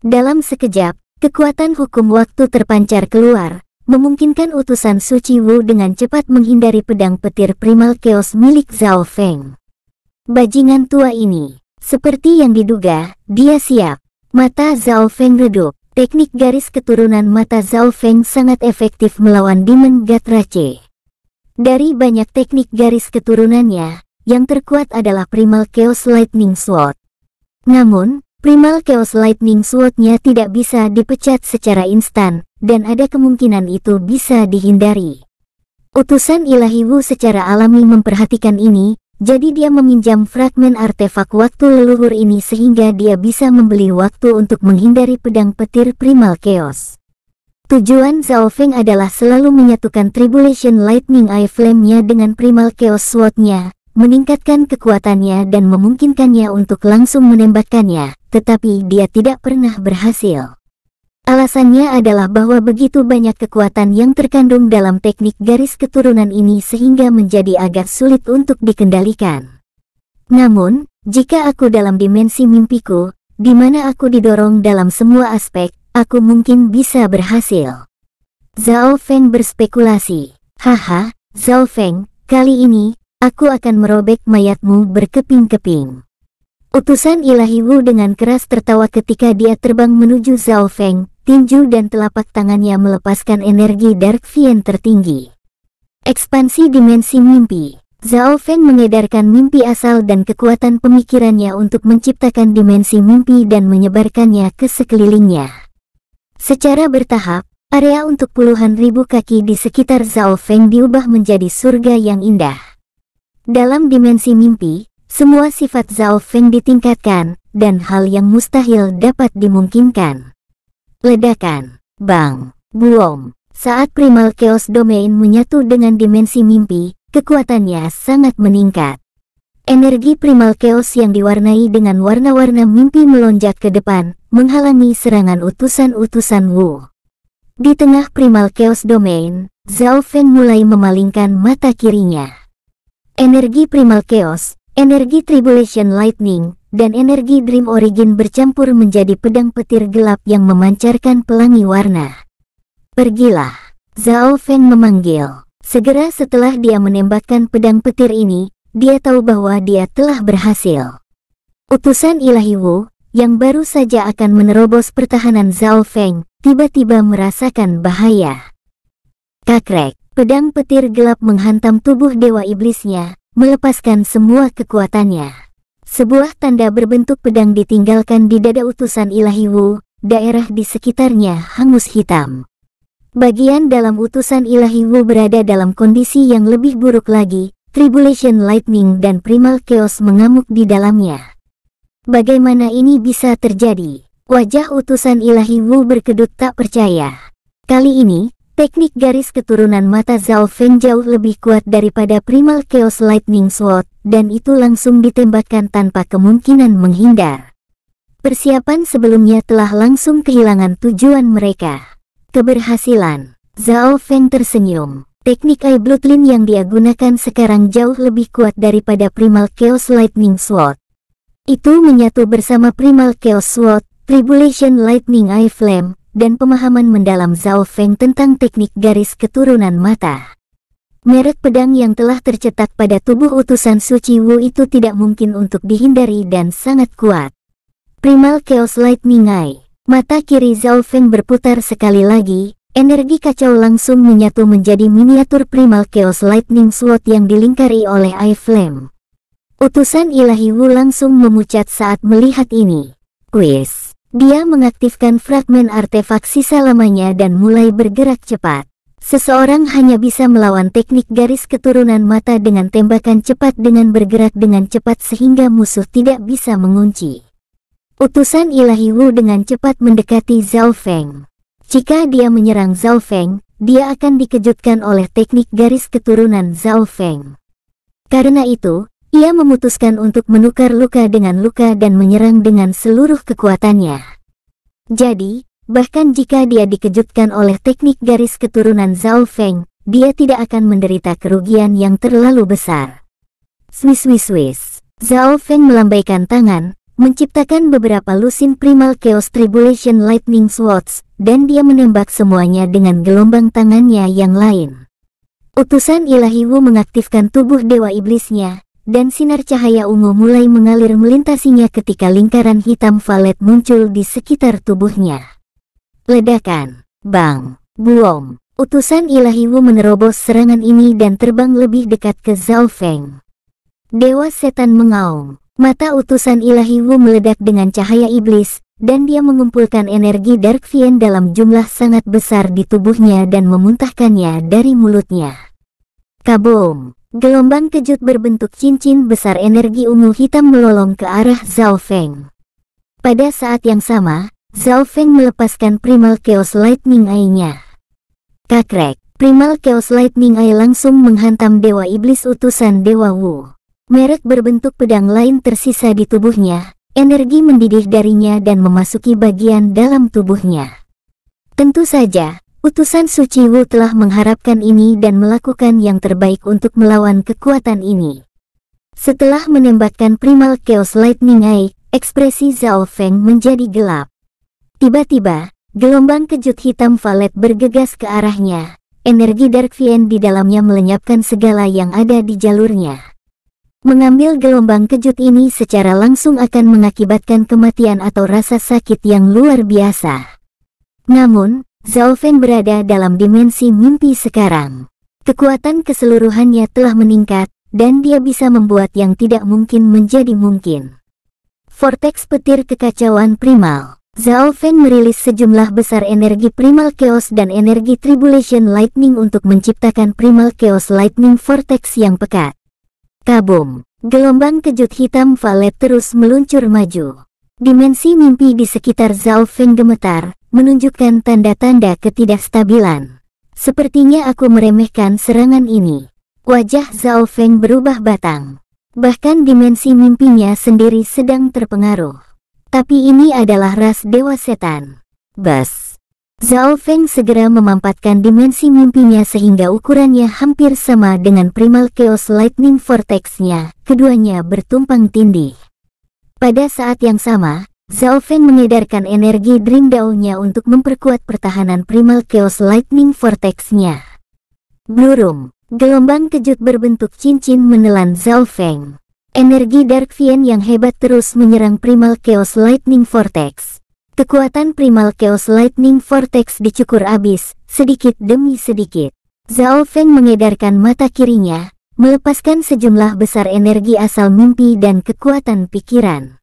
A: Dalam sekejap, kekuatan hukum waktu terpancar keluar, memungkinkan utusan Suci Wu dengan cepat menghindari pedang petir primal chaos milik Zhao Feng. Bajingan tua ini, seperti yang diduga, dia siap. Mata Zhao Feng redup, teknik garis keturunan mata Zhao Feng sangat efektif melawan Demon Gatrace. Dari banyak teknik garis keturunannya, yang terkuat adalah Primal Chaos Lightning Sword. Namun, Primal Chaos Lightning Sword-nya tidak bisa dipecat secara instan, dan ada kemungkinan itu bisa dihindari. Utusan ilahi Wu secara alami memperhatikan ini, jadi dia meminjam fragmen artefak waktu leluhur ini sehingga dia bisa membeli waktu untuk menghindari pedang petir Primal Chaos. Tujuan Zhao Feng adalah selalu menyatukan Tribulation Lightning Eye Flame-nya dengan Primal Chaos Sword-nya, meningkatkan kekuatannya dan memungkinkannya untuk langsung menembakkannya, tetapi dia tidak pernah berhasil. Alasannya adalah bahwa begitu banyak kekuatan yang terkandung dalam teknik garis keturunan ini sehingga menjadi agak sulit untuk dikendalikan. Namun, jika aku dalam dimensi mimpiku, di mana aku didorong dalam semua aspek, aku mungkin bisa berhasil. Zhao Feng berspekulasi. Haha, Zhao Feng, kali ini, aku akan merobek mayatmu berkeping-keping. Utusan ilahi Wu dengan keras tertawa ketika dia terbang menuju Zhao Feng, tinju dan telapak tangannya melepaskan energi Dark Fien tertinggi. Ekspansi dimensi mimpi Zhao Feng mengedarkan mimpi asal dan kekuatan pemikirannya untuk menciptakan dimensi mimpi dan menyebarkannya ke sekelilingnya. Secara bertahap, area untuk puluhan ribu kaki di sekitar Feng diubah menjadi surga yang indah. Dalam dimensi mimpi, semua sifat Feng ditingkatkan, dan hal yang mustahil dapat dimungkinkan. Ledakan, bang, buom, saat primal chaos domain menyatu dengan dimensi mimpi, kekuatannya sangat meningkat. Energi primal chaos yang diwarnai dengan warna-warna mimpi melonjak ke depan, menghalangi serangan utusan-utusan Wu. Di tengah primal chaos domain, Zhao Feng mulai memalingkan mata kirinya. Energi primal chaos, energi tribulation lightning, dan energi dream origin bercampur menjadi pedang petir gelap yang memancarkan pelangi warna. Pergilah, Zhao Feng memanggil. Segera setelah dia menembakkan pedang petir ini, dia tahu bahwa dia telah berhasil. Utusan ilahi Wu, yang baru saja akan menerobos pertahanan Zhao Feng, tiba-tiba merasakan bahaya. Kakrek, pedang petir gelap menghantam tubuh dewa iblisnya, melepaskan semua kekuatannya. Sebuah tanda berbentuk pedang ditinggalkan di dada utusan ilahi Wu, daerah di sekitarnya hangus hitam. Bagian dalam utusan ilahi Wu berada dalam kondisi yang lebih buruk lagi, Tribulation Lightning dan Primal Chaos mengamuk di dalamnya. Bagaimana ini bisa terjadi? Wajah utusan ilahi Wu berkedut tak percaya. Kali ini, teknik garis keturunan mata Zhao Feng jauh lebih kuat daripada Primal Chaos Lightning Sword, dan itu langsung ditembakkan tanpa kemungkinan menghindar. Persiapan sebelumnya telah langsung kehilangan tujuan mereka. Keberhasilan, Zhao Feng tersenyum. Teknik Eye Bloodline yang dia gunakan sekarang jauh lebih kuat daripada Primal Chaos Lightning Sword. Itu menyatu bersama Primal Chaos Sword, Tribulation Lightning Eye Flame, dan pemahaman mendalam Zhao Feng tentang teknik garis keturunan mata. Merek pedang yang telah tercetak pada tubuh utusan Suci Wu itu tidak mungkin untuk dihindari dan sangat kuat. Primal Chaos Lightning Eye Mata kiri Zhao Feng berputar sekali lagi, Energi kacau langsung menyatu menjadi miniatur primal Chaos Lightning Sword yang dilingkari oleh Eye Flame. Utusan ilahi Wu langsung memucat saat melihat ini. Kuis. Dia mengaktifkan fragmen artefak sisa lamanya dan mulai bergerak cepat. Seseorang hanya bisa melawan teknik garis keturunan mata dengan tembakan cepat dengan bergerak dengan cepat sehingga musuh tidak bisa mengunci. Utusan ilahi Wu dengan cepat mendekati Zhao Feng. Jika dia menyerang Zhao Feng, dia akan dikejutkan oleh teknik garis keturunan Zhao Feng. Karena itu, ia memutuskan untuk menukar luka dengan luka dan menyerang dengan seluruh kekuatannya. Jadi, bahkan jika dia dikejutkan oleh teknik garis keturunan Zhao Feng, dia tidak akan menderita kerugian yang terlalu besar. Swiss Swiss Swiss. Zhao Feng melambaikan tangan, menciptakan beberapa lusin primal Chaos Tribulation Lightning Swords, dan dia menembak semuanya dengan gelombang tangannya yang lain. Utusan ilahi Wu mengaktifkan tubuh Dewa Iblisnya, dan sinar cahaya ungu mulai mengalir melintasinya ketika lingkaran hitam valet muncul di sekitar tubuhnya. Ledakan, bang, buom, utusan ilahi Wu menerobos serangan ini dan terbang lebih dekat ke Zhao Feng. Dewa setan mengaum, Mata utusan ilahi Wu meledak dengan cahaya iblis, dan dia mengumpulkan energi Dark Fien dalam jumlah sangat besar di tubuhnya dan memuntahkannya dari mulutnya. Kaboom! Gelombang kejut berbentuk cincin besar energi ungu hitam melolong ke arah Zhao Feng. Pada saat yang sama, Zhao Feng melepaskan Primal Chaos Lightning Eye-nya. Kakrek, Primal Chaos Lightning Eye langsung menghantam Dewa Iblis utusan Dewa Wu. Merek berbentuk pedang lain tersisa di tubuhnya, energi mendidih darinya dan memasuki bagian dalam tubuhnya. Tentu saja, utusan Suci Wu telah mengharapkan ini dan melakukan yang terbaik untuk melawan kekuatan ini. Setelah menembakkan primal Chaos Lightning Eye, ekspresi Zhao Feng menjadi gelap. Tiba-tiba, gelombang kejut hitam valet bergegas ke arahnya. Energi Dark fiend di dalamnya melenyapkan segala yang ada di jalurnya. Mengambil gelombang kejut ini secara langsung akan mengakibatkan kematian atau rasa sakit yang luar biasa. Namun, Zhao Feng berada dalam dimensi mimpi sekarang. Kekuatan keseluruhannya telah meningkat, dan dia bisa membuat yang tidak mungkin menjadi mungkin. Vortex petir kekacauan primal. Zhao Fen merilis sejumlah besar energi Primal Chaos dan energi Tribulation Lightning untuk menciptakan Primal Chaos Lightning Vortex yang pekat. Kabum, gelombang kejut hitam valet terus meluncur maju. Dimensi mimpi di sekitar Zhao Feng gemetar, menunjukkan tanda-tanda ketidakstabilan. Sepertinya aku meremehkan serangan ini. Wajah Zhao Feng berubah batang. Bahkan dimensi mimpinya sendiri sedang terpengaruh. Tapi ini adalah ras dewa setan. Bas. Zhao Feng segera memampatkan dimensi mimpinya sehingga ukurannya hampir sama dengan Primal Chaos Lightning Vortex-nya. Keduanya bertumpang tindih. Pada saat yang sama, Zhao Feng mengedarkan energi Dream Dao-nya untuk memperkuat pertahanan Primal Chaos Lightning Vortex-nya. Blurum, gelombang kejut berbentuk cincin menelan Zhao Feng. Energi Dark Fien yang hebat terus menyerang Primal Chaos Lightning Vortex. Kekuatan primal Chaos Lightning Vortex dicukur abis, sedikit demi sedikit. Zhao Feng mengedarkan mata kirinya, melepaskan sejumlah besar energi asal mimpi dan kekuatan pikiran.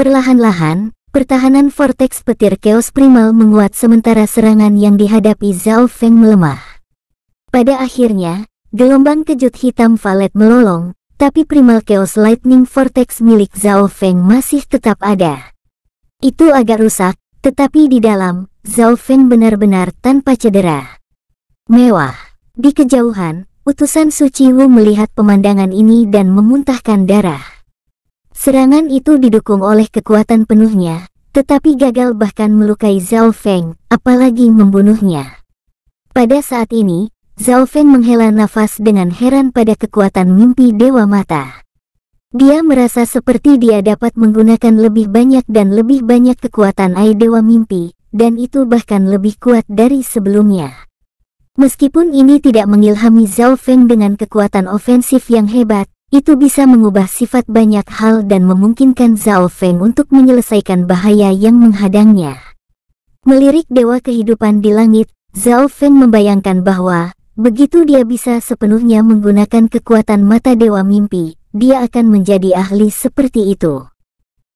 A: Perlahan-lahan, pertahanan Vortex petir Chaos Primal menguat sementara serangan yang dihadapi Zhao Feng melemah. Pada akhirnya, gelombang kejut hitam valet melolong, tapi Primal Chaos Lightning Vortex milik Zhao Feng masih tetap ada. Itu agak rusak, tetapi di dalam, Zhaofeng benar-benar tanpa cedera. Mewah. Di kejauhan, utusan Suci Wu melihat pemandangan ini dan memuntahkan darah. Serangan itu didukung oleh kekuatan penuhnya, tetapi gagal bahkan melukai Zhao Feng, apalagi membunuhnya. Pada saat ini, Zhao Feng menghela nafas dengan heran pada kekuatan mimpi Dewa Mata. Dia merasa seperti dia dapat menggunakan lebih banyak dan lebih banyak kekuatan Ai Dewa Mimpi, dan itu bahkan lebih kuat dari sebelumnya. Meskipun ini tidak mengilhami Zhao Feng dengan kekuatan ofensif yang hebat, itu bisa mengubah sifat banyak hal dan memungkinkan Zhao Feng untuk menyelesaikan bahaya yang menghadangnya. Melirik Dewa Kehidupan di Langit, Zhao Feng membayangkan bahwa, begitu dia bisa sepenuhnya menggunakan kekuatan mata Dewa Mimpi, dia akan menjadi ahli seperti itu.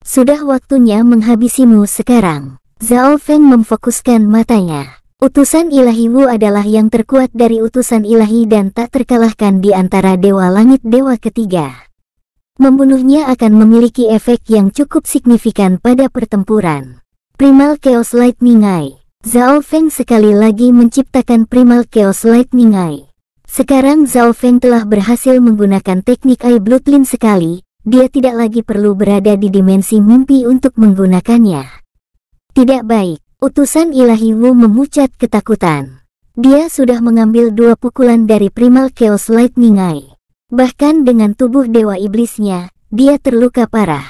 A: Sudah waktunya menghabisimu sekarang. Zhao Feng memfokuskan matanya. Utusan ilahi Wu adalah yang terkuat dari utusan ilahi dan tak terkalahkan di antara dewa langit dewa ketiga. Membunuhnya akan memiliki efek yang cukup signifikan pada pertempuran. Primal Chaos Lightning Eye Zhao Feng sekali lagi menciptakan Primal Chaos Lightning Eye. Sekarang Zhao Feng telah berhasil menggunakan teknik Eye Bloodline sekali, dia tidak lagi perlu berada di dimensi mimpi untuk menggunakannya. Tidak baik, utusan ilahi Wu memucat ketakutan. Dia sudah mengambil dua pukulan dari Primal Chaos Lightning Eye. Bahkan dengan tubuh Dewa Iblisnya, dia terluka parah.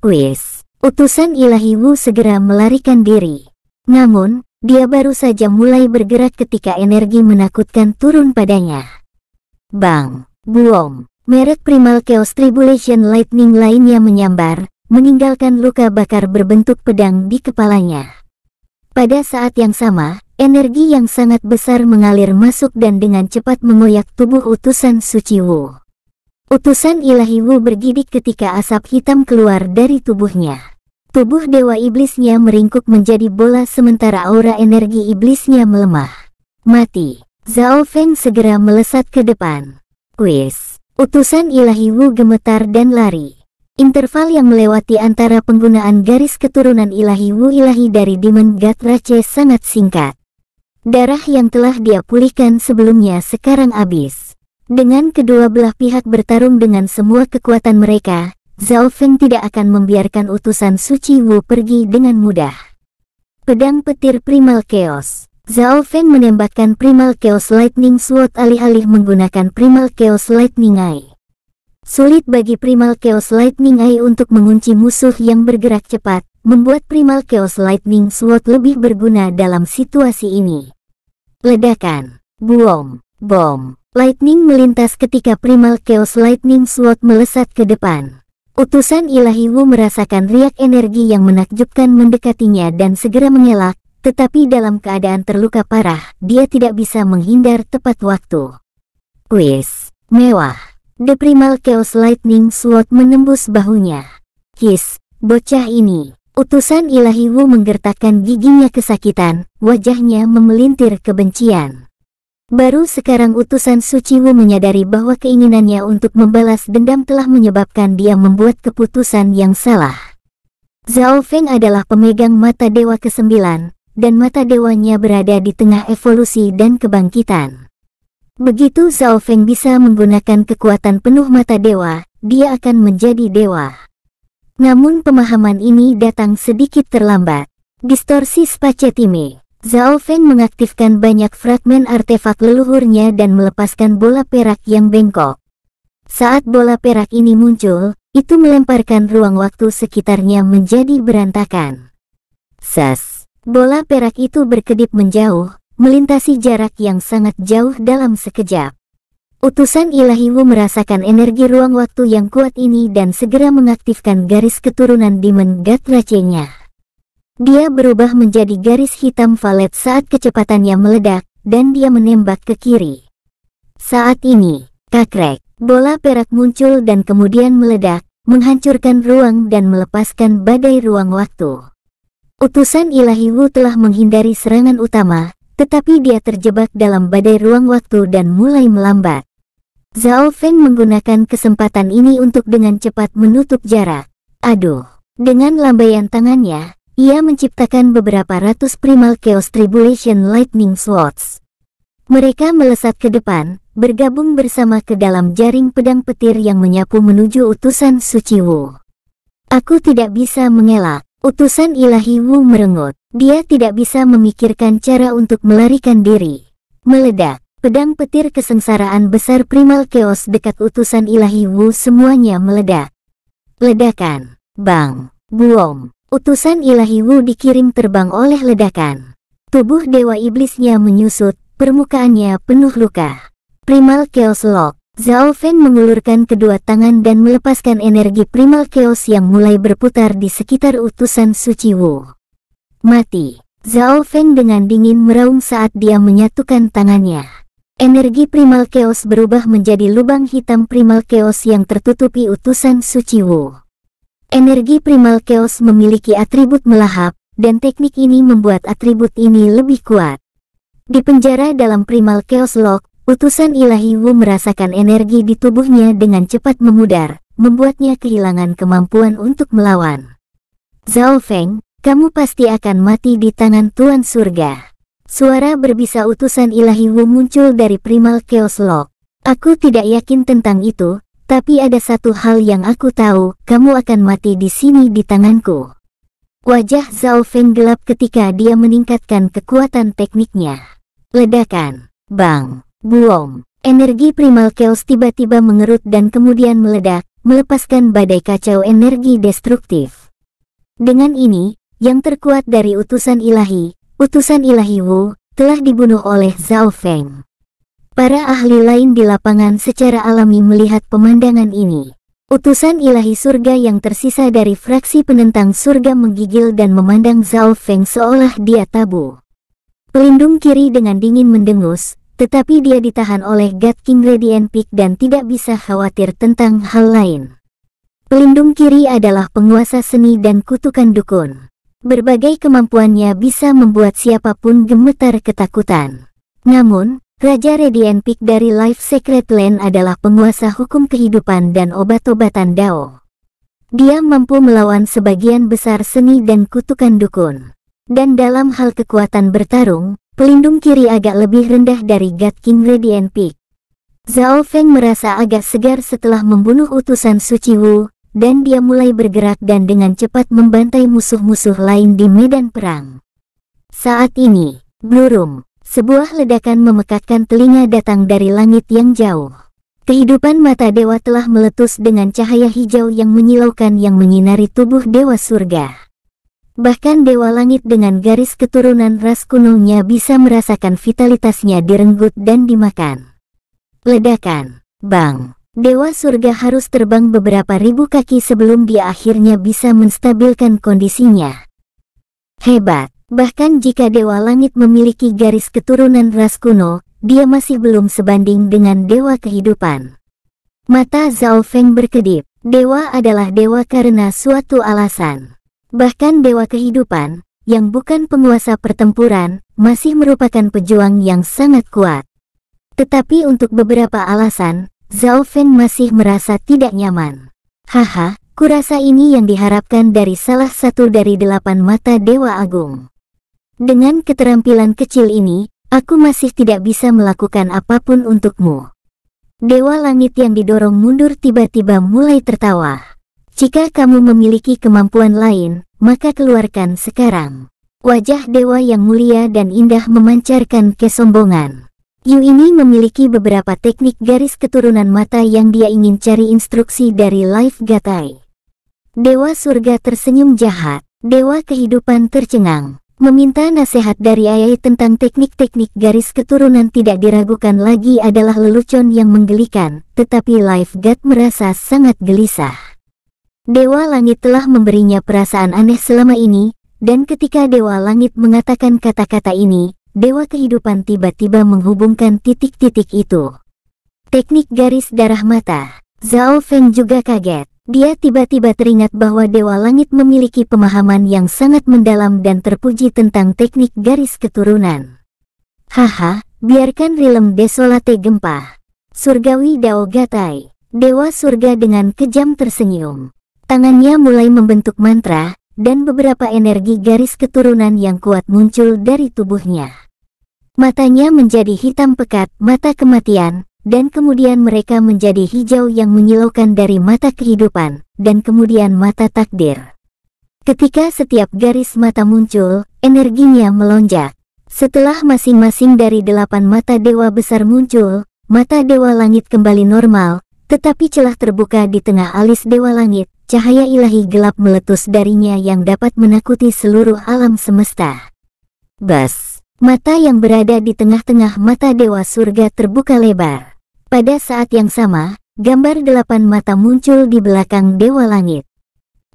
B: Kuis,
A: utusan ilahi Wu segera melarikan diri. Namun, dia baru saja mulai bergerak ketika energi menakutkan turun padanya. Bang, buom, merek primal Chaos Tribulation Lightning lainnya menyambar, meninggalkan luka bakar berbentuk pedang di kepalanya. Pada saat yang sama, energi yang sangat besar mengalir masuk dan dengan cepat mengoyak tubuh utusan Suci Wu. Utusan ilahi Wu bergidik ketika asap hitam keluar dari tubuhnya. Tubuh dewa iblisnya meringkuk menjadi bola sementara aura energi iblisnya melemah. Mati. Zhao Feng segera melesat ke depan. Kuis. Utusan ilahi Wu gemetar dan lari. Interval yang melewati antara penggunaan garis keturunan ilahi Wu ilahi dari Demon God Rache sangat singkat. Darah yang telah dia pulihkan sebelumnya sekarang habis. Dengan kedua belah pihak bertarung dengan semua kekuatan mereka, Zhao Feng tidak akan membiarkan utusan Suci Wu pergi dengan mudah. Pedang petir Primal Chaos Zhao Feng menembakkan Primal Chaos Lightning Sword alih-alih menggunakan Primal Chaos Lightning Eye. Sulit bagi Primal Chaos Lightning Eye untuk mengunci musuh yang bergerak cepat, membuat Primal Chaos Lightning Sword lebih berguna dalam situasi ini. Ledakan, buom, bom, lightning melintas ketika Primal Chaos Lightning Sword melesat ke depan. Utusan Ilahi Wu merasakan riak energi yang menakjubkan mendekatinya dan segera mengelak, tetapi dalam keadaan terluka parah, dia tidak bisa menghindar tepat waktu.
B: Kuis,
A: mewah. The Primal Chaos Lightning Sword menembus bahunya. Kis, bocah ini. Utusan Ilahi Wu menggertakkan giginya kesakitan, wajahnya memelintir kebencian. Baru sekarang utusan Suciwu menyadari bahwa keinginannya untuk membalas dendam telah menyebabkan dia membuat keputusan yang salah. Zhao Feng adalah pemegang mata dewa ke-9, dan mata dewanya berada di tengah evolusi dan kebangkitan. Begitu Zhao Feng bisa menggunakan kekuatan penuh mata dewa, dia akan menjadi dewa. Namun pemahaman ini datang sedikit terlambat. Distorsi Spacetime Zhao Feng mengaktifkan banyak fragmen artefak leluhurnya dan melepaskan bola perak yang bengkok. Saat bola perak ini muncul, itu melemparkan ruang waktu sekitarnya menjadi berantakan.
C: Sas,
A: bola perak itu berkedip menjauh, melintasi jarak yang sangat jauh dalam sekejap. Utusan ilahi Wu merasakan energi ruang waktu yang kuat ini dan segera mengaktifkan garis keturunan Demon God Racenya. Dia berubah menjadi garis hitam valet saat kecepatannya meledak, dan dia menembak ke kiri. Saat ini, kakrek, bola perak muncul dan kemudian meledak, menghancurkan ruang dan melepaskan badai ruang waktu. Utusan ilahi Wu telah menghindari serangan utama, tetapi dia terjebak dalam badai ruang waktu dan mulai melambat. Zhao Feng menggunakan kesempatan ini untuk dengan cepat menutup jarak. Aduh, dengan lambaian tangannya, ia menciptakan beberapa ratus primal Chaos Tribulation Lightning Swords. Mereka melesat ke depan, bergabung bersama ke dalam jaring pedang petir yang menyapu menuju utusan Suci Wu. Aku tidak bisa mengelak. Utusan ilahi Wu merengut. Dia tidak bisa memikirkan cara untuk melarikan diri. Meledak, pedang petir kesengsaraan besar primal chaos dekat utusan ilahi Wu semuanya meledak. Ledakan, bang, buom, Utusan ilahi Wu dikirim terbang oleh ledakan. Tubuh dewa iblisnya menyusut, permukaannya penuh luka. Primal Chaos Lock Zhao Feng mengulurkan kedua tangan dan melepaskan energi primal chaos yang mulai berputar di sekitar utusan Suci Wu. Mati. Zhao Feng dengan dingin meraung saat dia menyatukan tangannya. Energi primal chaos berubah menjadi lubang hitam primal chaos yang tertutupi utusan Suci Wu. Energi primal chaos memiliki atribut melahap, dan teknik ini membuat atribut ini lebih kuat. Di penjara dalam primal chaos lock, utusan ilahi Wu merasakan energi di tubuhnya dengan cepat memudar, membuatnya kehilangan kemampuan untuk melawan. Zhao Feng, kamu pasti akan mati di tangan Tuan Surga. Suara berbisa utusan ilahi Wu muncul dari primal chaos lock. Aku tidak yakin tentang itu, tapi ada satu hal yang aku tahu, kamu akan mati di sini di tanganku. Wajah Zhao Feng gelap ketika dia meningkatkan kekuatan tekniknya. Ledakan, bang, buong. energi primal chaos tiba-tiba mengerut dan kemudian meledak, melepaskan badai kacau energi destruktif. Dengan ini, yang terkuat dari utusan ilahi, utusan ilahi Wu, telah dibunuh oleh Zhao Feng. Para ahli lain di lapangan secara alami melihat pemandangan ini. Utusan ilahi surga yang tersisa dari fraksi penentang surga menggigil dan memandang Zhao Feng seolah dia tabu. Pelindung kiri dengan dingin mendengus, tetapi dia ditahan oleh God King Radiant Peak dan tidak bisa khawatir tentang hal lain. Pelindung kiri adalah penguasa seni dan kutukan dukun. Berbagai kemampuannya bisa membuat siapapun gemetar ketakutan. Namun, Raja Redian Peak dari Life Secret Land adalah penguasa hukum kehidupan dan obat-obatan Dao. Dia mampu melawan sebagian besar seni dan kutukan dukun. Dan dalam hal kekuatan bertarung, pelindung kiri agak lebih rendah dari God King Redian Peak. Zhao Feng merasa agak segar setelah membunuh utusan Suci Wu, dan dia mulai bergerak dan dengan cepat membantai musuh-musuh lain di medan perang. Saat ini, Blue Room, sebuah ledakan memekakkan telinga datang dari langit yang jauh. Kehidupan mata dewa telah meletus dengan cahaya hijau yang menyilaukan yang menyinari tubuh dewa surga. Bahkan dewa langit dengan garis keturunan ras kunonya bisa merasakan vitalitasnya direnggut dan dimakan. Ledakan, bang, dewa surga harus terbang beberapa ribu kaki sebelum dia akhirnya bisa menstabilkan kondisinya. Hebat, Bahkan jika Dewa Langit memiliki garis keturunan ras kuno, dia masih belum sebanding dengan Dewa Kehidupan. Mata Zhao Feng berkedip, Dewa adalah Dewa karena suatu alasan. Bahkan Dewa Kehidupan, yang bukan penguasa pertempuran, masih merupakan pejuang yang sangat kuat. Tetapi untuk beberapa alasan, Zhao Feng masih merasa tidak nyaman. Haha, kurasa ini yang diharapkan dari salah satu dari delapan mata Dewa Agung. Dengan keterampilan kecil ini, aku masih tidak bisa melakukan apapun untukmu. Dewa langit yang didorong mundur tiba-tiba mulai tertawa. Jika kamu memiliki kemampuan lain, maka keluarkan sekarang. Wajah dewa yang mulia dan indah memancarkan kesombongan. Yu ini memiliki beberapa teknik garis keturunan mata yang dia ingin cari instruksi dari Life Gatai. Dewa surga tersenyum jahat, dewa kehidupan tercengang. Meminta nasihat dari ayah tentang teknik-teknik garis keturunan tidak diragukan lagi adalah lelucon yang menggelikan, tetapi lifeguard merasa sangat gelisah. Dewa Langit telah memberinya perasaan aneh selama ini, dan ketika Dewa Langit mengatakan kata-kata ini, Dewa Kehidupan tiba-tiba menghubungkan titik-titik itu. Teknik garis darah mata, Zhao Feng juga kaget dia tiba-tiba teringat bahwa Dewa Langit memiliki pemahaman yang sangat mendalam dan terpuji tentang teknik garis keturunan. Haha, biarkan rilem desolate gempa. Surgawi Dao Gatai, Dewa Surga dengan kejam tersenyum. Tangannya mulai membentuk mantra, dan beberapa energi garis keturunan yang kuat muncul dari tubuhnya. Matanya menjadi hitam pekat, mata kematian, dan kemudian mereka menjadi hijau yang menyilaukan dari mata kehidupan, dan kemudian mata takdir. Ketika setiap garis mata muncul, energinya melonjak. Setelah masing-masing dari delapan mata dewa besar muncul, mata dewa langit kembali normal, tetapi celah terbuka di tengah alis dewa langit, cahaya ilahi gelap meletus darinya yang dapat menakuti seluruh alam semesta.
C: Bas!
A: Mata yang berada di tengah-tengah mata dewa surga terbuka lebar. Pada saat yang sama, gambar delapan mata muncul di belakang Dewa Langit.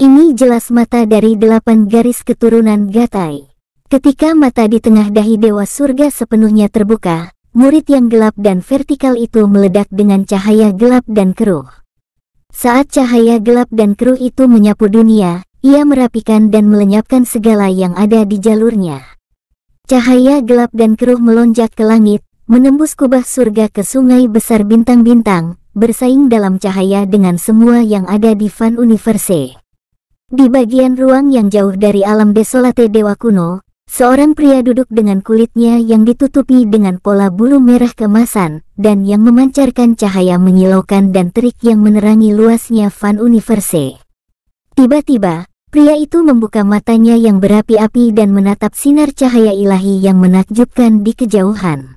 A: Ini jelas mata dari delapan garis keturunan Gatai. Ketika mata di tengah dahi Dewa Surga sepenuhnya terbuka, murid yang gelap dan vertikal itu meledak dengan cahaya gelap dan keruh. Saat cahaya gelap dan keruh itu menyapu dunia, ia merapikan dan melenyapkan segala yang ada di jalurnya. Cahaya gelap dan keruh melonjak ke langit, menembus kubah surga ke sungai besar bintang-bintang, bersaing dalam cahaya dengan semua yang ada di Van Universe. Di bagian ruang yang jauh dari alam desolate dewa kuno, seorang pria duduk dengan kulitnya yang ditutupi dengan pola bulu merah kemasan, dan yang memancarkan cahaya menyilaukan dan terik yang menerangi luasnya Van Universe. Tiba-tiba, Pria itu membuka matanya yang berapi-api dan menatap sinar cahaya ilahi yang menakjubkan di kejauhan.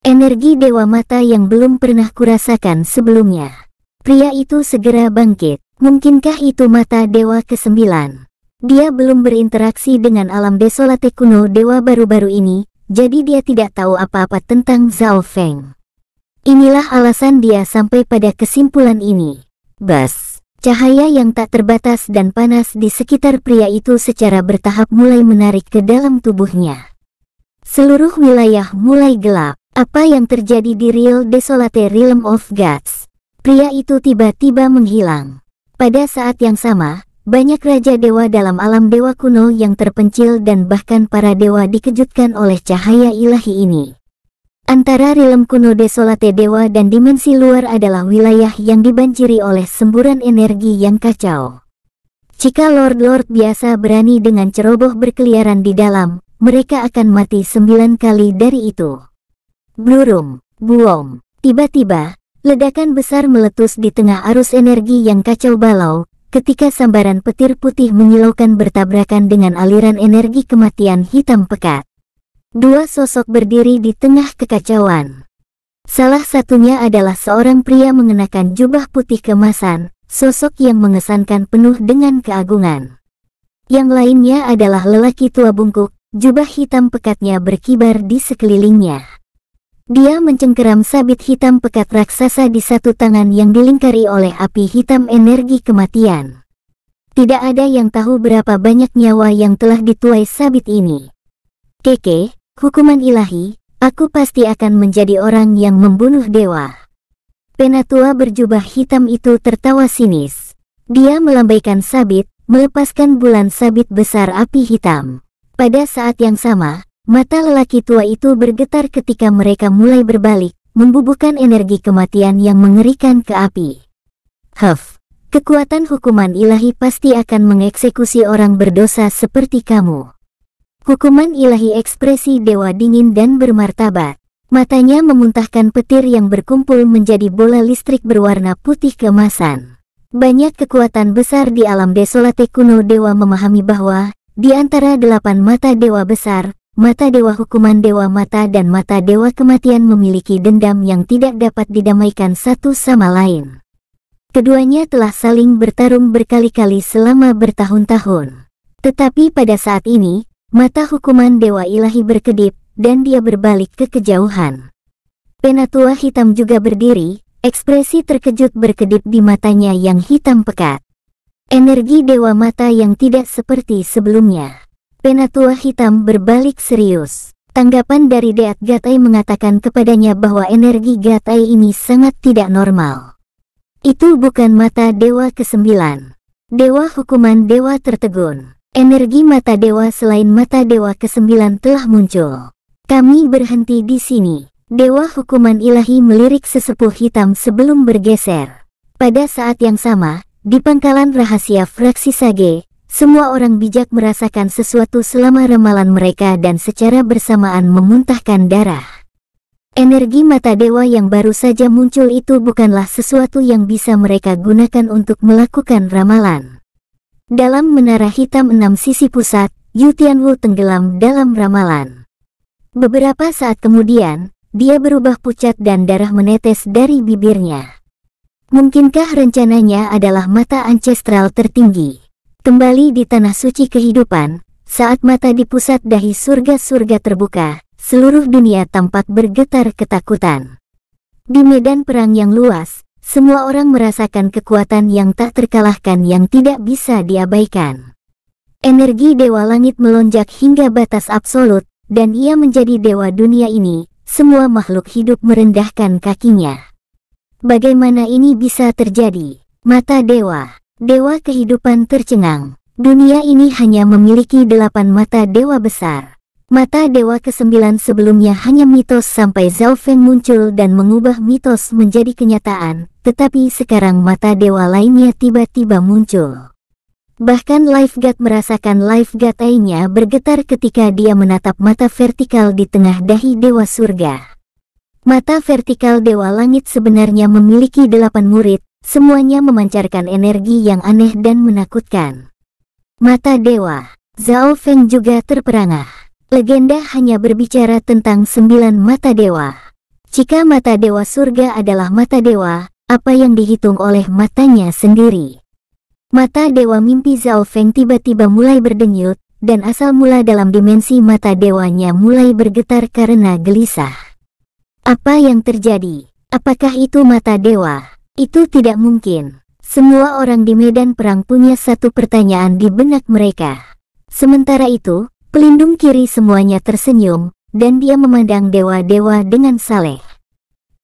A: Energi Dewa Mata yang belum pernah kurasakan sebelumnya. Pria itu segera bangkit. Mungkinkah itu mata Dewa ke-9? Dia belum berinteraksi dengan alam desolate kuno Dewa baru-baru ini, jadi dia tidak tahu apa-apa tentang Zhao Feng. Inilah alasan dia sampai pada kesimpulan ini. Bas, cahaya yang tak terbatas dan panas di sekitar pria itu secara bertahap mulai menarik ke dalam tubuhnya. Seluruh wilayah mulai gelap. Apa yang terjadi di Real Desolate Realm of Gods? Pria itu tiba-tiba menghilang. Pada saat yang sama, banyak raja dewa dalam alam dewa kuno yang terpencil dan bahkan para dewa dikejutkan oleh cahaya ilahi ini. Antara realm kuno desolate dewa dan dimensi luar adalah wilayah yang dibanjiri oleh semburan energi yang kacau. Jika lord-lord biasa berani dengan ceroboh berkeliaran di dalam, mereka akan mati sembilan kali dari itu. Blurum, buom, tiba-tiba, ledakan besar meletus di tengah arus energi yang kacau balau, ketika sambaran petir putih menyilaukan bertabrakan dengan aliran energi kematian hitam pekat. Dua sosok berdiri di tengah kekacauan. Salah satunya adalah seorang pria mengenakan jubah putih kemasan, sosok yang mengesankan penuh dengan keagungan. Yang lainnya adalah lelaki tua bungkuk, jubah hitam pekatnya berkibar di sekelilingnya. Dia mencengkeram sabit hitam pekat raksasa di satu tangan yang dilingkari oleh api hitam energi kematian. Tidak ada yang tahu berapa banyak nyawa yang telah dituai sabit ini. Keke, hukuman ilahi, aku pasti akan menjadi orang yang membunuh dewa. Penatua berjubah hitam itu tertawa sinis. Dia melambaikan sabit, melepaskan bulan sabit besar api hitam. Pada saat yang sama, Mata lelaki tua itu bergetar ketika mereka mulai berbalik, membubuhkan energi kematian yang mengerikan ke api. Huff, kekuatan hukuman ilahi pasti akan mengeksekusi orang berdosa seperti kamu. Hukuman ilahi ekspresi dewa dingin dan bermartabat. Matanya memuntahkan petir yang berkumpul menjadi bola listrik berwarna putih kemasan. Banyak kekuatan besar di alam desolate kuno dewa memahami bahwa, di antara delapan mata dewa besar, Mata Dewa Hukuman Dewa Mata dan Mata Dewa Kematian memiliki dendam yang tidak dapat didamaikan satu sama lain. Keduanya telah saling bertarung berkali-kali selama bertahun-tahun. Tetapi pada saat ini, mata hukuman Dewa Ilahi berkedip, dan dia berbalik ke kejauhan. Penatua hitam juga berdiri, ekspresi terkejut berkedip di matanya yang hitam pekat. Energi Dewa Mata yang tidak seperti sebelumnya. Penatua Hitam berbalik serius. Tanggapan dari Deat Gatai mengatakan kepadanya bahwa energi Gatai ini sangat tidak normal. Itu bukan mata Dewa ke-9. Dewa hukuman Dewa tertegun. Energi mata Dewa selain mata Dewa ke-9 telah muncul. Kami berhenti di sini. Dewa hukuman ilahi melirik sesepuh hitam sebelum bergeser. Pada saat yang sama, di pangkalan rahasia fraksi Sage, semua orang bijak merasakan sesuatu selama ramalan mereka dan secara bersamaan memuntahkan darah. Energi mata dewa yang baru saja muncul itu bukanlah sesuatu yang bisa mereka gunakan untuk melakukan ramalan. Dalam menara hitam enam sisi pusat, Yu Tianwu tenggelam dalam ramalan. Beberapa saat kemudian, dia berubah pucat dan darah menetes dari bibirnya. Mungkinkah rencananya adalah mata ancestral tertinggi? Kembali di tanah suci kehidupan, saat mata di pusat dahi surga-surga terbuka, seluruh dunia tampak bergetar ketakutan. Di medan perang yang luas, semua orang merasakan kekuatan yang tak terkalahkan yang tidak bisa diabaikan. Energi Dewa Langit melonjak hingga batas absolut, dan ia menjadi Dewa dunia ini, semua makhluk hidup merendahkan kakinya. Bagaimana ini bisa terjadi? Mata Dewa, Dewa kehidupan tercengang. Dunia ini hanya memiliki delapan mata dewa besar. Mata dewa kesembilan sebelumnya hanya mitos sampai Zhao Feng muncul dan mengubah mitos menjadi kenyataan, tetapi sekarang mata dewa lainnya tiba-tiba muncul. Bahkan lifeguard merasakan lifeguard lainnya bergetar ketika dia menatap mata vertikal di tengah dahi dewa surga. Mata vertikal Dewa Langit sebenarnya memiliki delapan murid, Semuanya memancarkan energi yang aneh dan menakutkan. Mata Dewa, Zhao Feng juga terperangah. Legenda hanya berbicara tentang sembilan mata dewa. Jika mata dewa surga adalah mata dewa, apa yang dihitung oleh matanya sendiri. Mata dewa mimpi Zhao Feng tiba-tiba mulai berdenyut, dan asal mula dalam dimensi mata dewanya mulai bergetar karena gelisah. Apa yang terjadi? Apakah itu mata dewa? Itu tidak mungkin. Semua orang di medan perang punya satu pertanyaan di benak mereka. Sementara itu, pelindung kiri semuanya tersenyum, dan dia memandang dewa-dewa dengan saleh.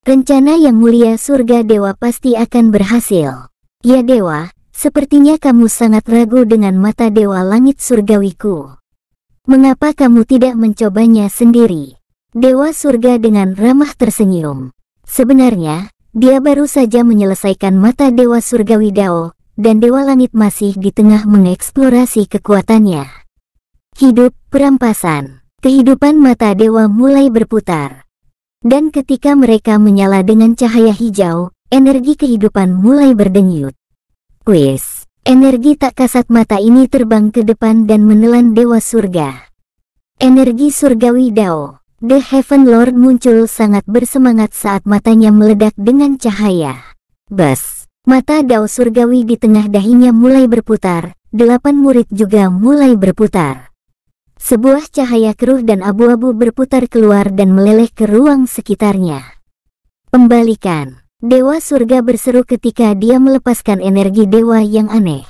A: Rencana yang mulia surga dewa pasti akan berhasil. Ya dewa, sepertinya kamu sangat ragu dengan mata dewa langit surgawiku. Mengapa kamu tidak mencobanya sendiri? Dewa surga dengan ramah tersenyum. Sebenarnya, dia baru saja menyelesaikan mata Dewa Surgawi Dao, dan Dewa Langit masih di tengah mengeksplorasi kekuatannya. Hidup perampasan, kehidupan mata Dewa mulai berputar. Dan ketika mereka menyala dengan cahaya hijau, energi kehidupan mulai berdenyut. Kuis, energi tak kasat mata ini terbang ke depan dan menelan Dewa Surga. Energi Surgawi Dao The Heaven Lord muncul sangat bersemangat saat matanya meledak dengan cahaya. Bas, mata dao surgawi di tengah dahinya mulai berputar, delapan murid juga mulai berputar. Sebuah cahaya keruh dan abu-abu berputar keluar dan meleleh ke ruang sekitarnya. Pembalikan, Dewa Surga berseru ketika dia melepaskan energi dewa yang aneh.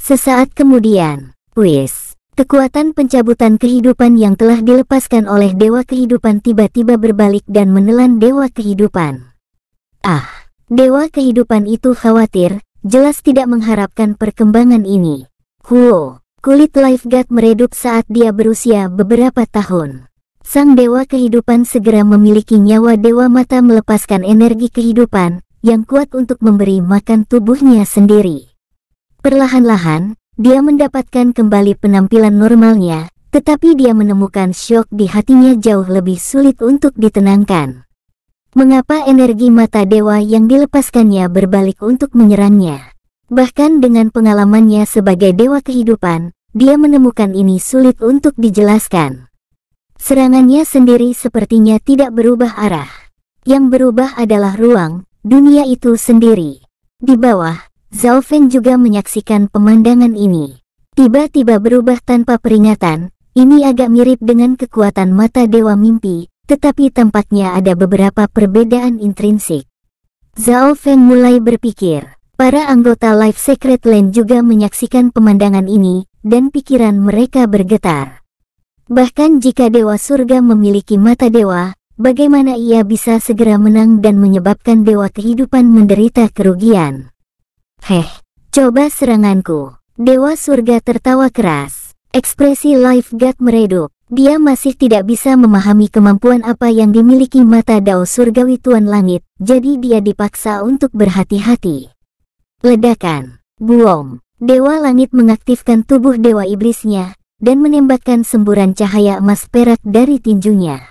A: Sesaat kemudian, Wis, Kekuatan pencabutan kehidupan yang telah dilepaskan oleh Dewa Kehidupan tiba-tiba berbalik dan menelan Dewa Kehidupan. Ah, Dewa Kehidupan itu khawatir, jelas tidak mengharapkan perkembangan ini. Huo, kulit lifeguard meredup saat dia berusia beberapa tahun. Sang Dewa Kehidupan segera memiliki nyawa Dewa Mata melepaskan energi kehidupan, yang kuat untuk memberi makan tubuhnya sendiri. Perlahan-lahan, dia mendapatkan kembali penampilan normalnya, tetapi dia menemukan syok di hatinya jauh lebih sulit untuk ditenangkan. Mengapa energi mata dewa yang dilepaskannya berbalik untuk menyerangnya? Bahkan dengan pengalamannya sebagai dewa kehidupan, dia menemukan ini sulit untuk dijelaskan. Serangannya sendiri sepertinya tidak berubah arah. Yang berubah adalah ruang, dunia itu sendiri. Di bawah, Zhao Feng juga menyaksikan pemandangan ini. Tiba-tiba berubah tanpa peringatan, ini agak mirip dengan kekuatan mata Dewa Mimpi, tetapi tampaknya ada beberapa perbedaan intrinsik. Zhao Feng mulai berpikir, para anggota Life Secret Land juga menyaksikan pemandangan ini, dan pikiran mereka bergetar. Bahkan jika Dewa Surga memiliki mata Dewa, bagaimana ia bisa segera menang dan menyebabkan Dewa Kehidupan menderita kerugian? Heh, coba seranganku. Dewa surga tertawa keras. Ekspresi Life lifeguard meredup. Dia masih tidak bisa memahami kemampuan apa yang dimiliki mata Dao Surgawi Tuan Langit, jadi dia dipaksa untuk berhati-hati. Ledakan. Buom. Dewa Langit mengaktifkan tubuh Dewa Iblisnya, dan menembakkan semburan cahaya emas perak dari tinjunya.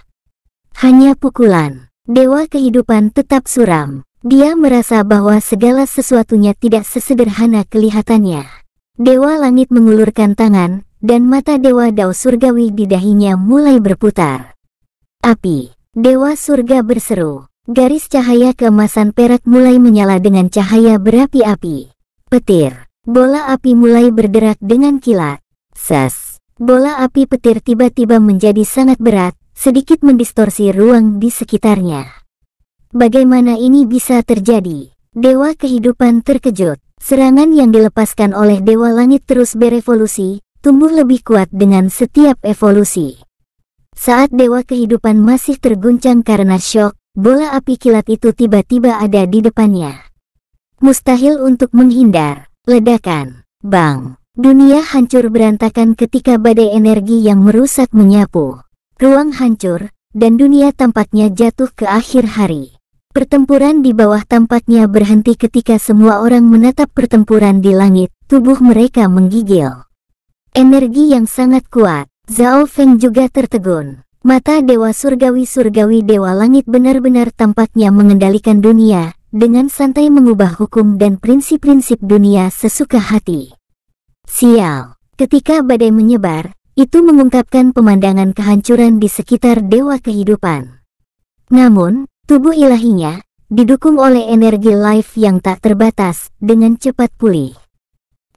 A: Hanya pukulan. Dewa kehidupan tetap suram. Dia merasa bahwa segala sesuatunya tidak sesederhana kelihatannya. Dewa Langit mengulurkan tangan, dan mata Dewa Dao Surgawi di dahinya mulai berputar. Api, Dewa Surga berseru, garis cahaya keemasan perak mulai menyala dengan cahaya berapi-api. Petir, bola api mulai berderak dengan kilat.
C: Ses,
A: bola api petir tiba-tiba menjadi sangat berat, sedikit mendistorsi ruang di sekitarnya. Bagaimana ini bisa terjadi? Dewa kehidupan terkejut. Serangan yang dilepaskan oleh Dewa Langit terus berevolusi, tumbuh lebih kuat dengan setiap evolusi. Saat Dewa kehidupan masih terguncang karena shock, bola api kilat itu tiba-tiba ada di depannya. Mustahil untuk menghindar. Ledakan. Bang. Dunia hancur berantakan ketika badai energi yang merusak menyapu. Ruang hancur, dan dunia tampaknya jatuh ke akhir hari. Pertempuran di bawah tampaknya berhenti ketika semua orang menatap pertempuran di langit, tubuh mereka menggigil. Energi yang sangat kuat, Zhao Feng juga tertegun. Mata Dewa Surgawi-Surgawi Dewa Langit benar-benar tampaknya mengendalikan dunia, dengan santai mengubah hukum dan prinsip-prinsip dunia sesuka hati. Sial, ketika badai menyebar, itu mengungkapkan pemandangan kehancuran di sekitar dewa kehidupan. Namun, Tubuh ilahinya, didukung oleh energi life yang tak terbatas, dengan cepat pulih.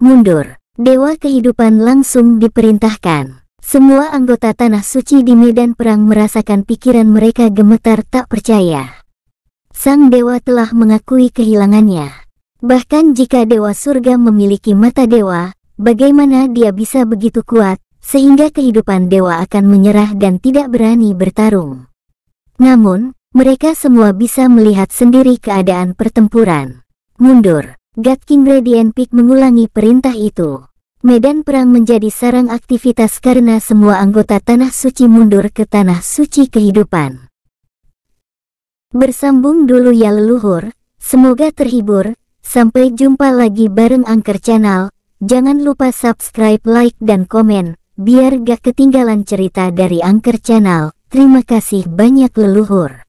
A: Mundur, Dewa Kehidupan langsung diperintahkan. Semua anggota Tanah Suci di medan perang merasakan pikiran mereka gemetar tak percaya. Sang Dewa telah mengakui kehilangannya. Bahkan jika Dewa Surga memiliki mata Dewa, bagaimana dia bisa begitu kuat, sehingga kehidupan Dewa akan menyerah dan tidak berani bertarung. Namun, mereka semua bisa melihat sendiri keadaan pertempuran. Mundur, King Radiant Peak mengulangi perintah itu. Medan perang menjadi sarang aktivitas karena semua anggota Tanah Suci mundur ke Tanah Suci Kehidupan. Bersambung dulu ya leluhur, semoga terhibur, sampai jumpa lagi bareng Angker Channel, jangan lupa subscribe, like, dan komen, biar gak ketinggalan cerita dari Angker Channel, terima kasih banyak leluhur.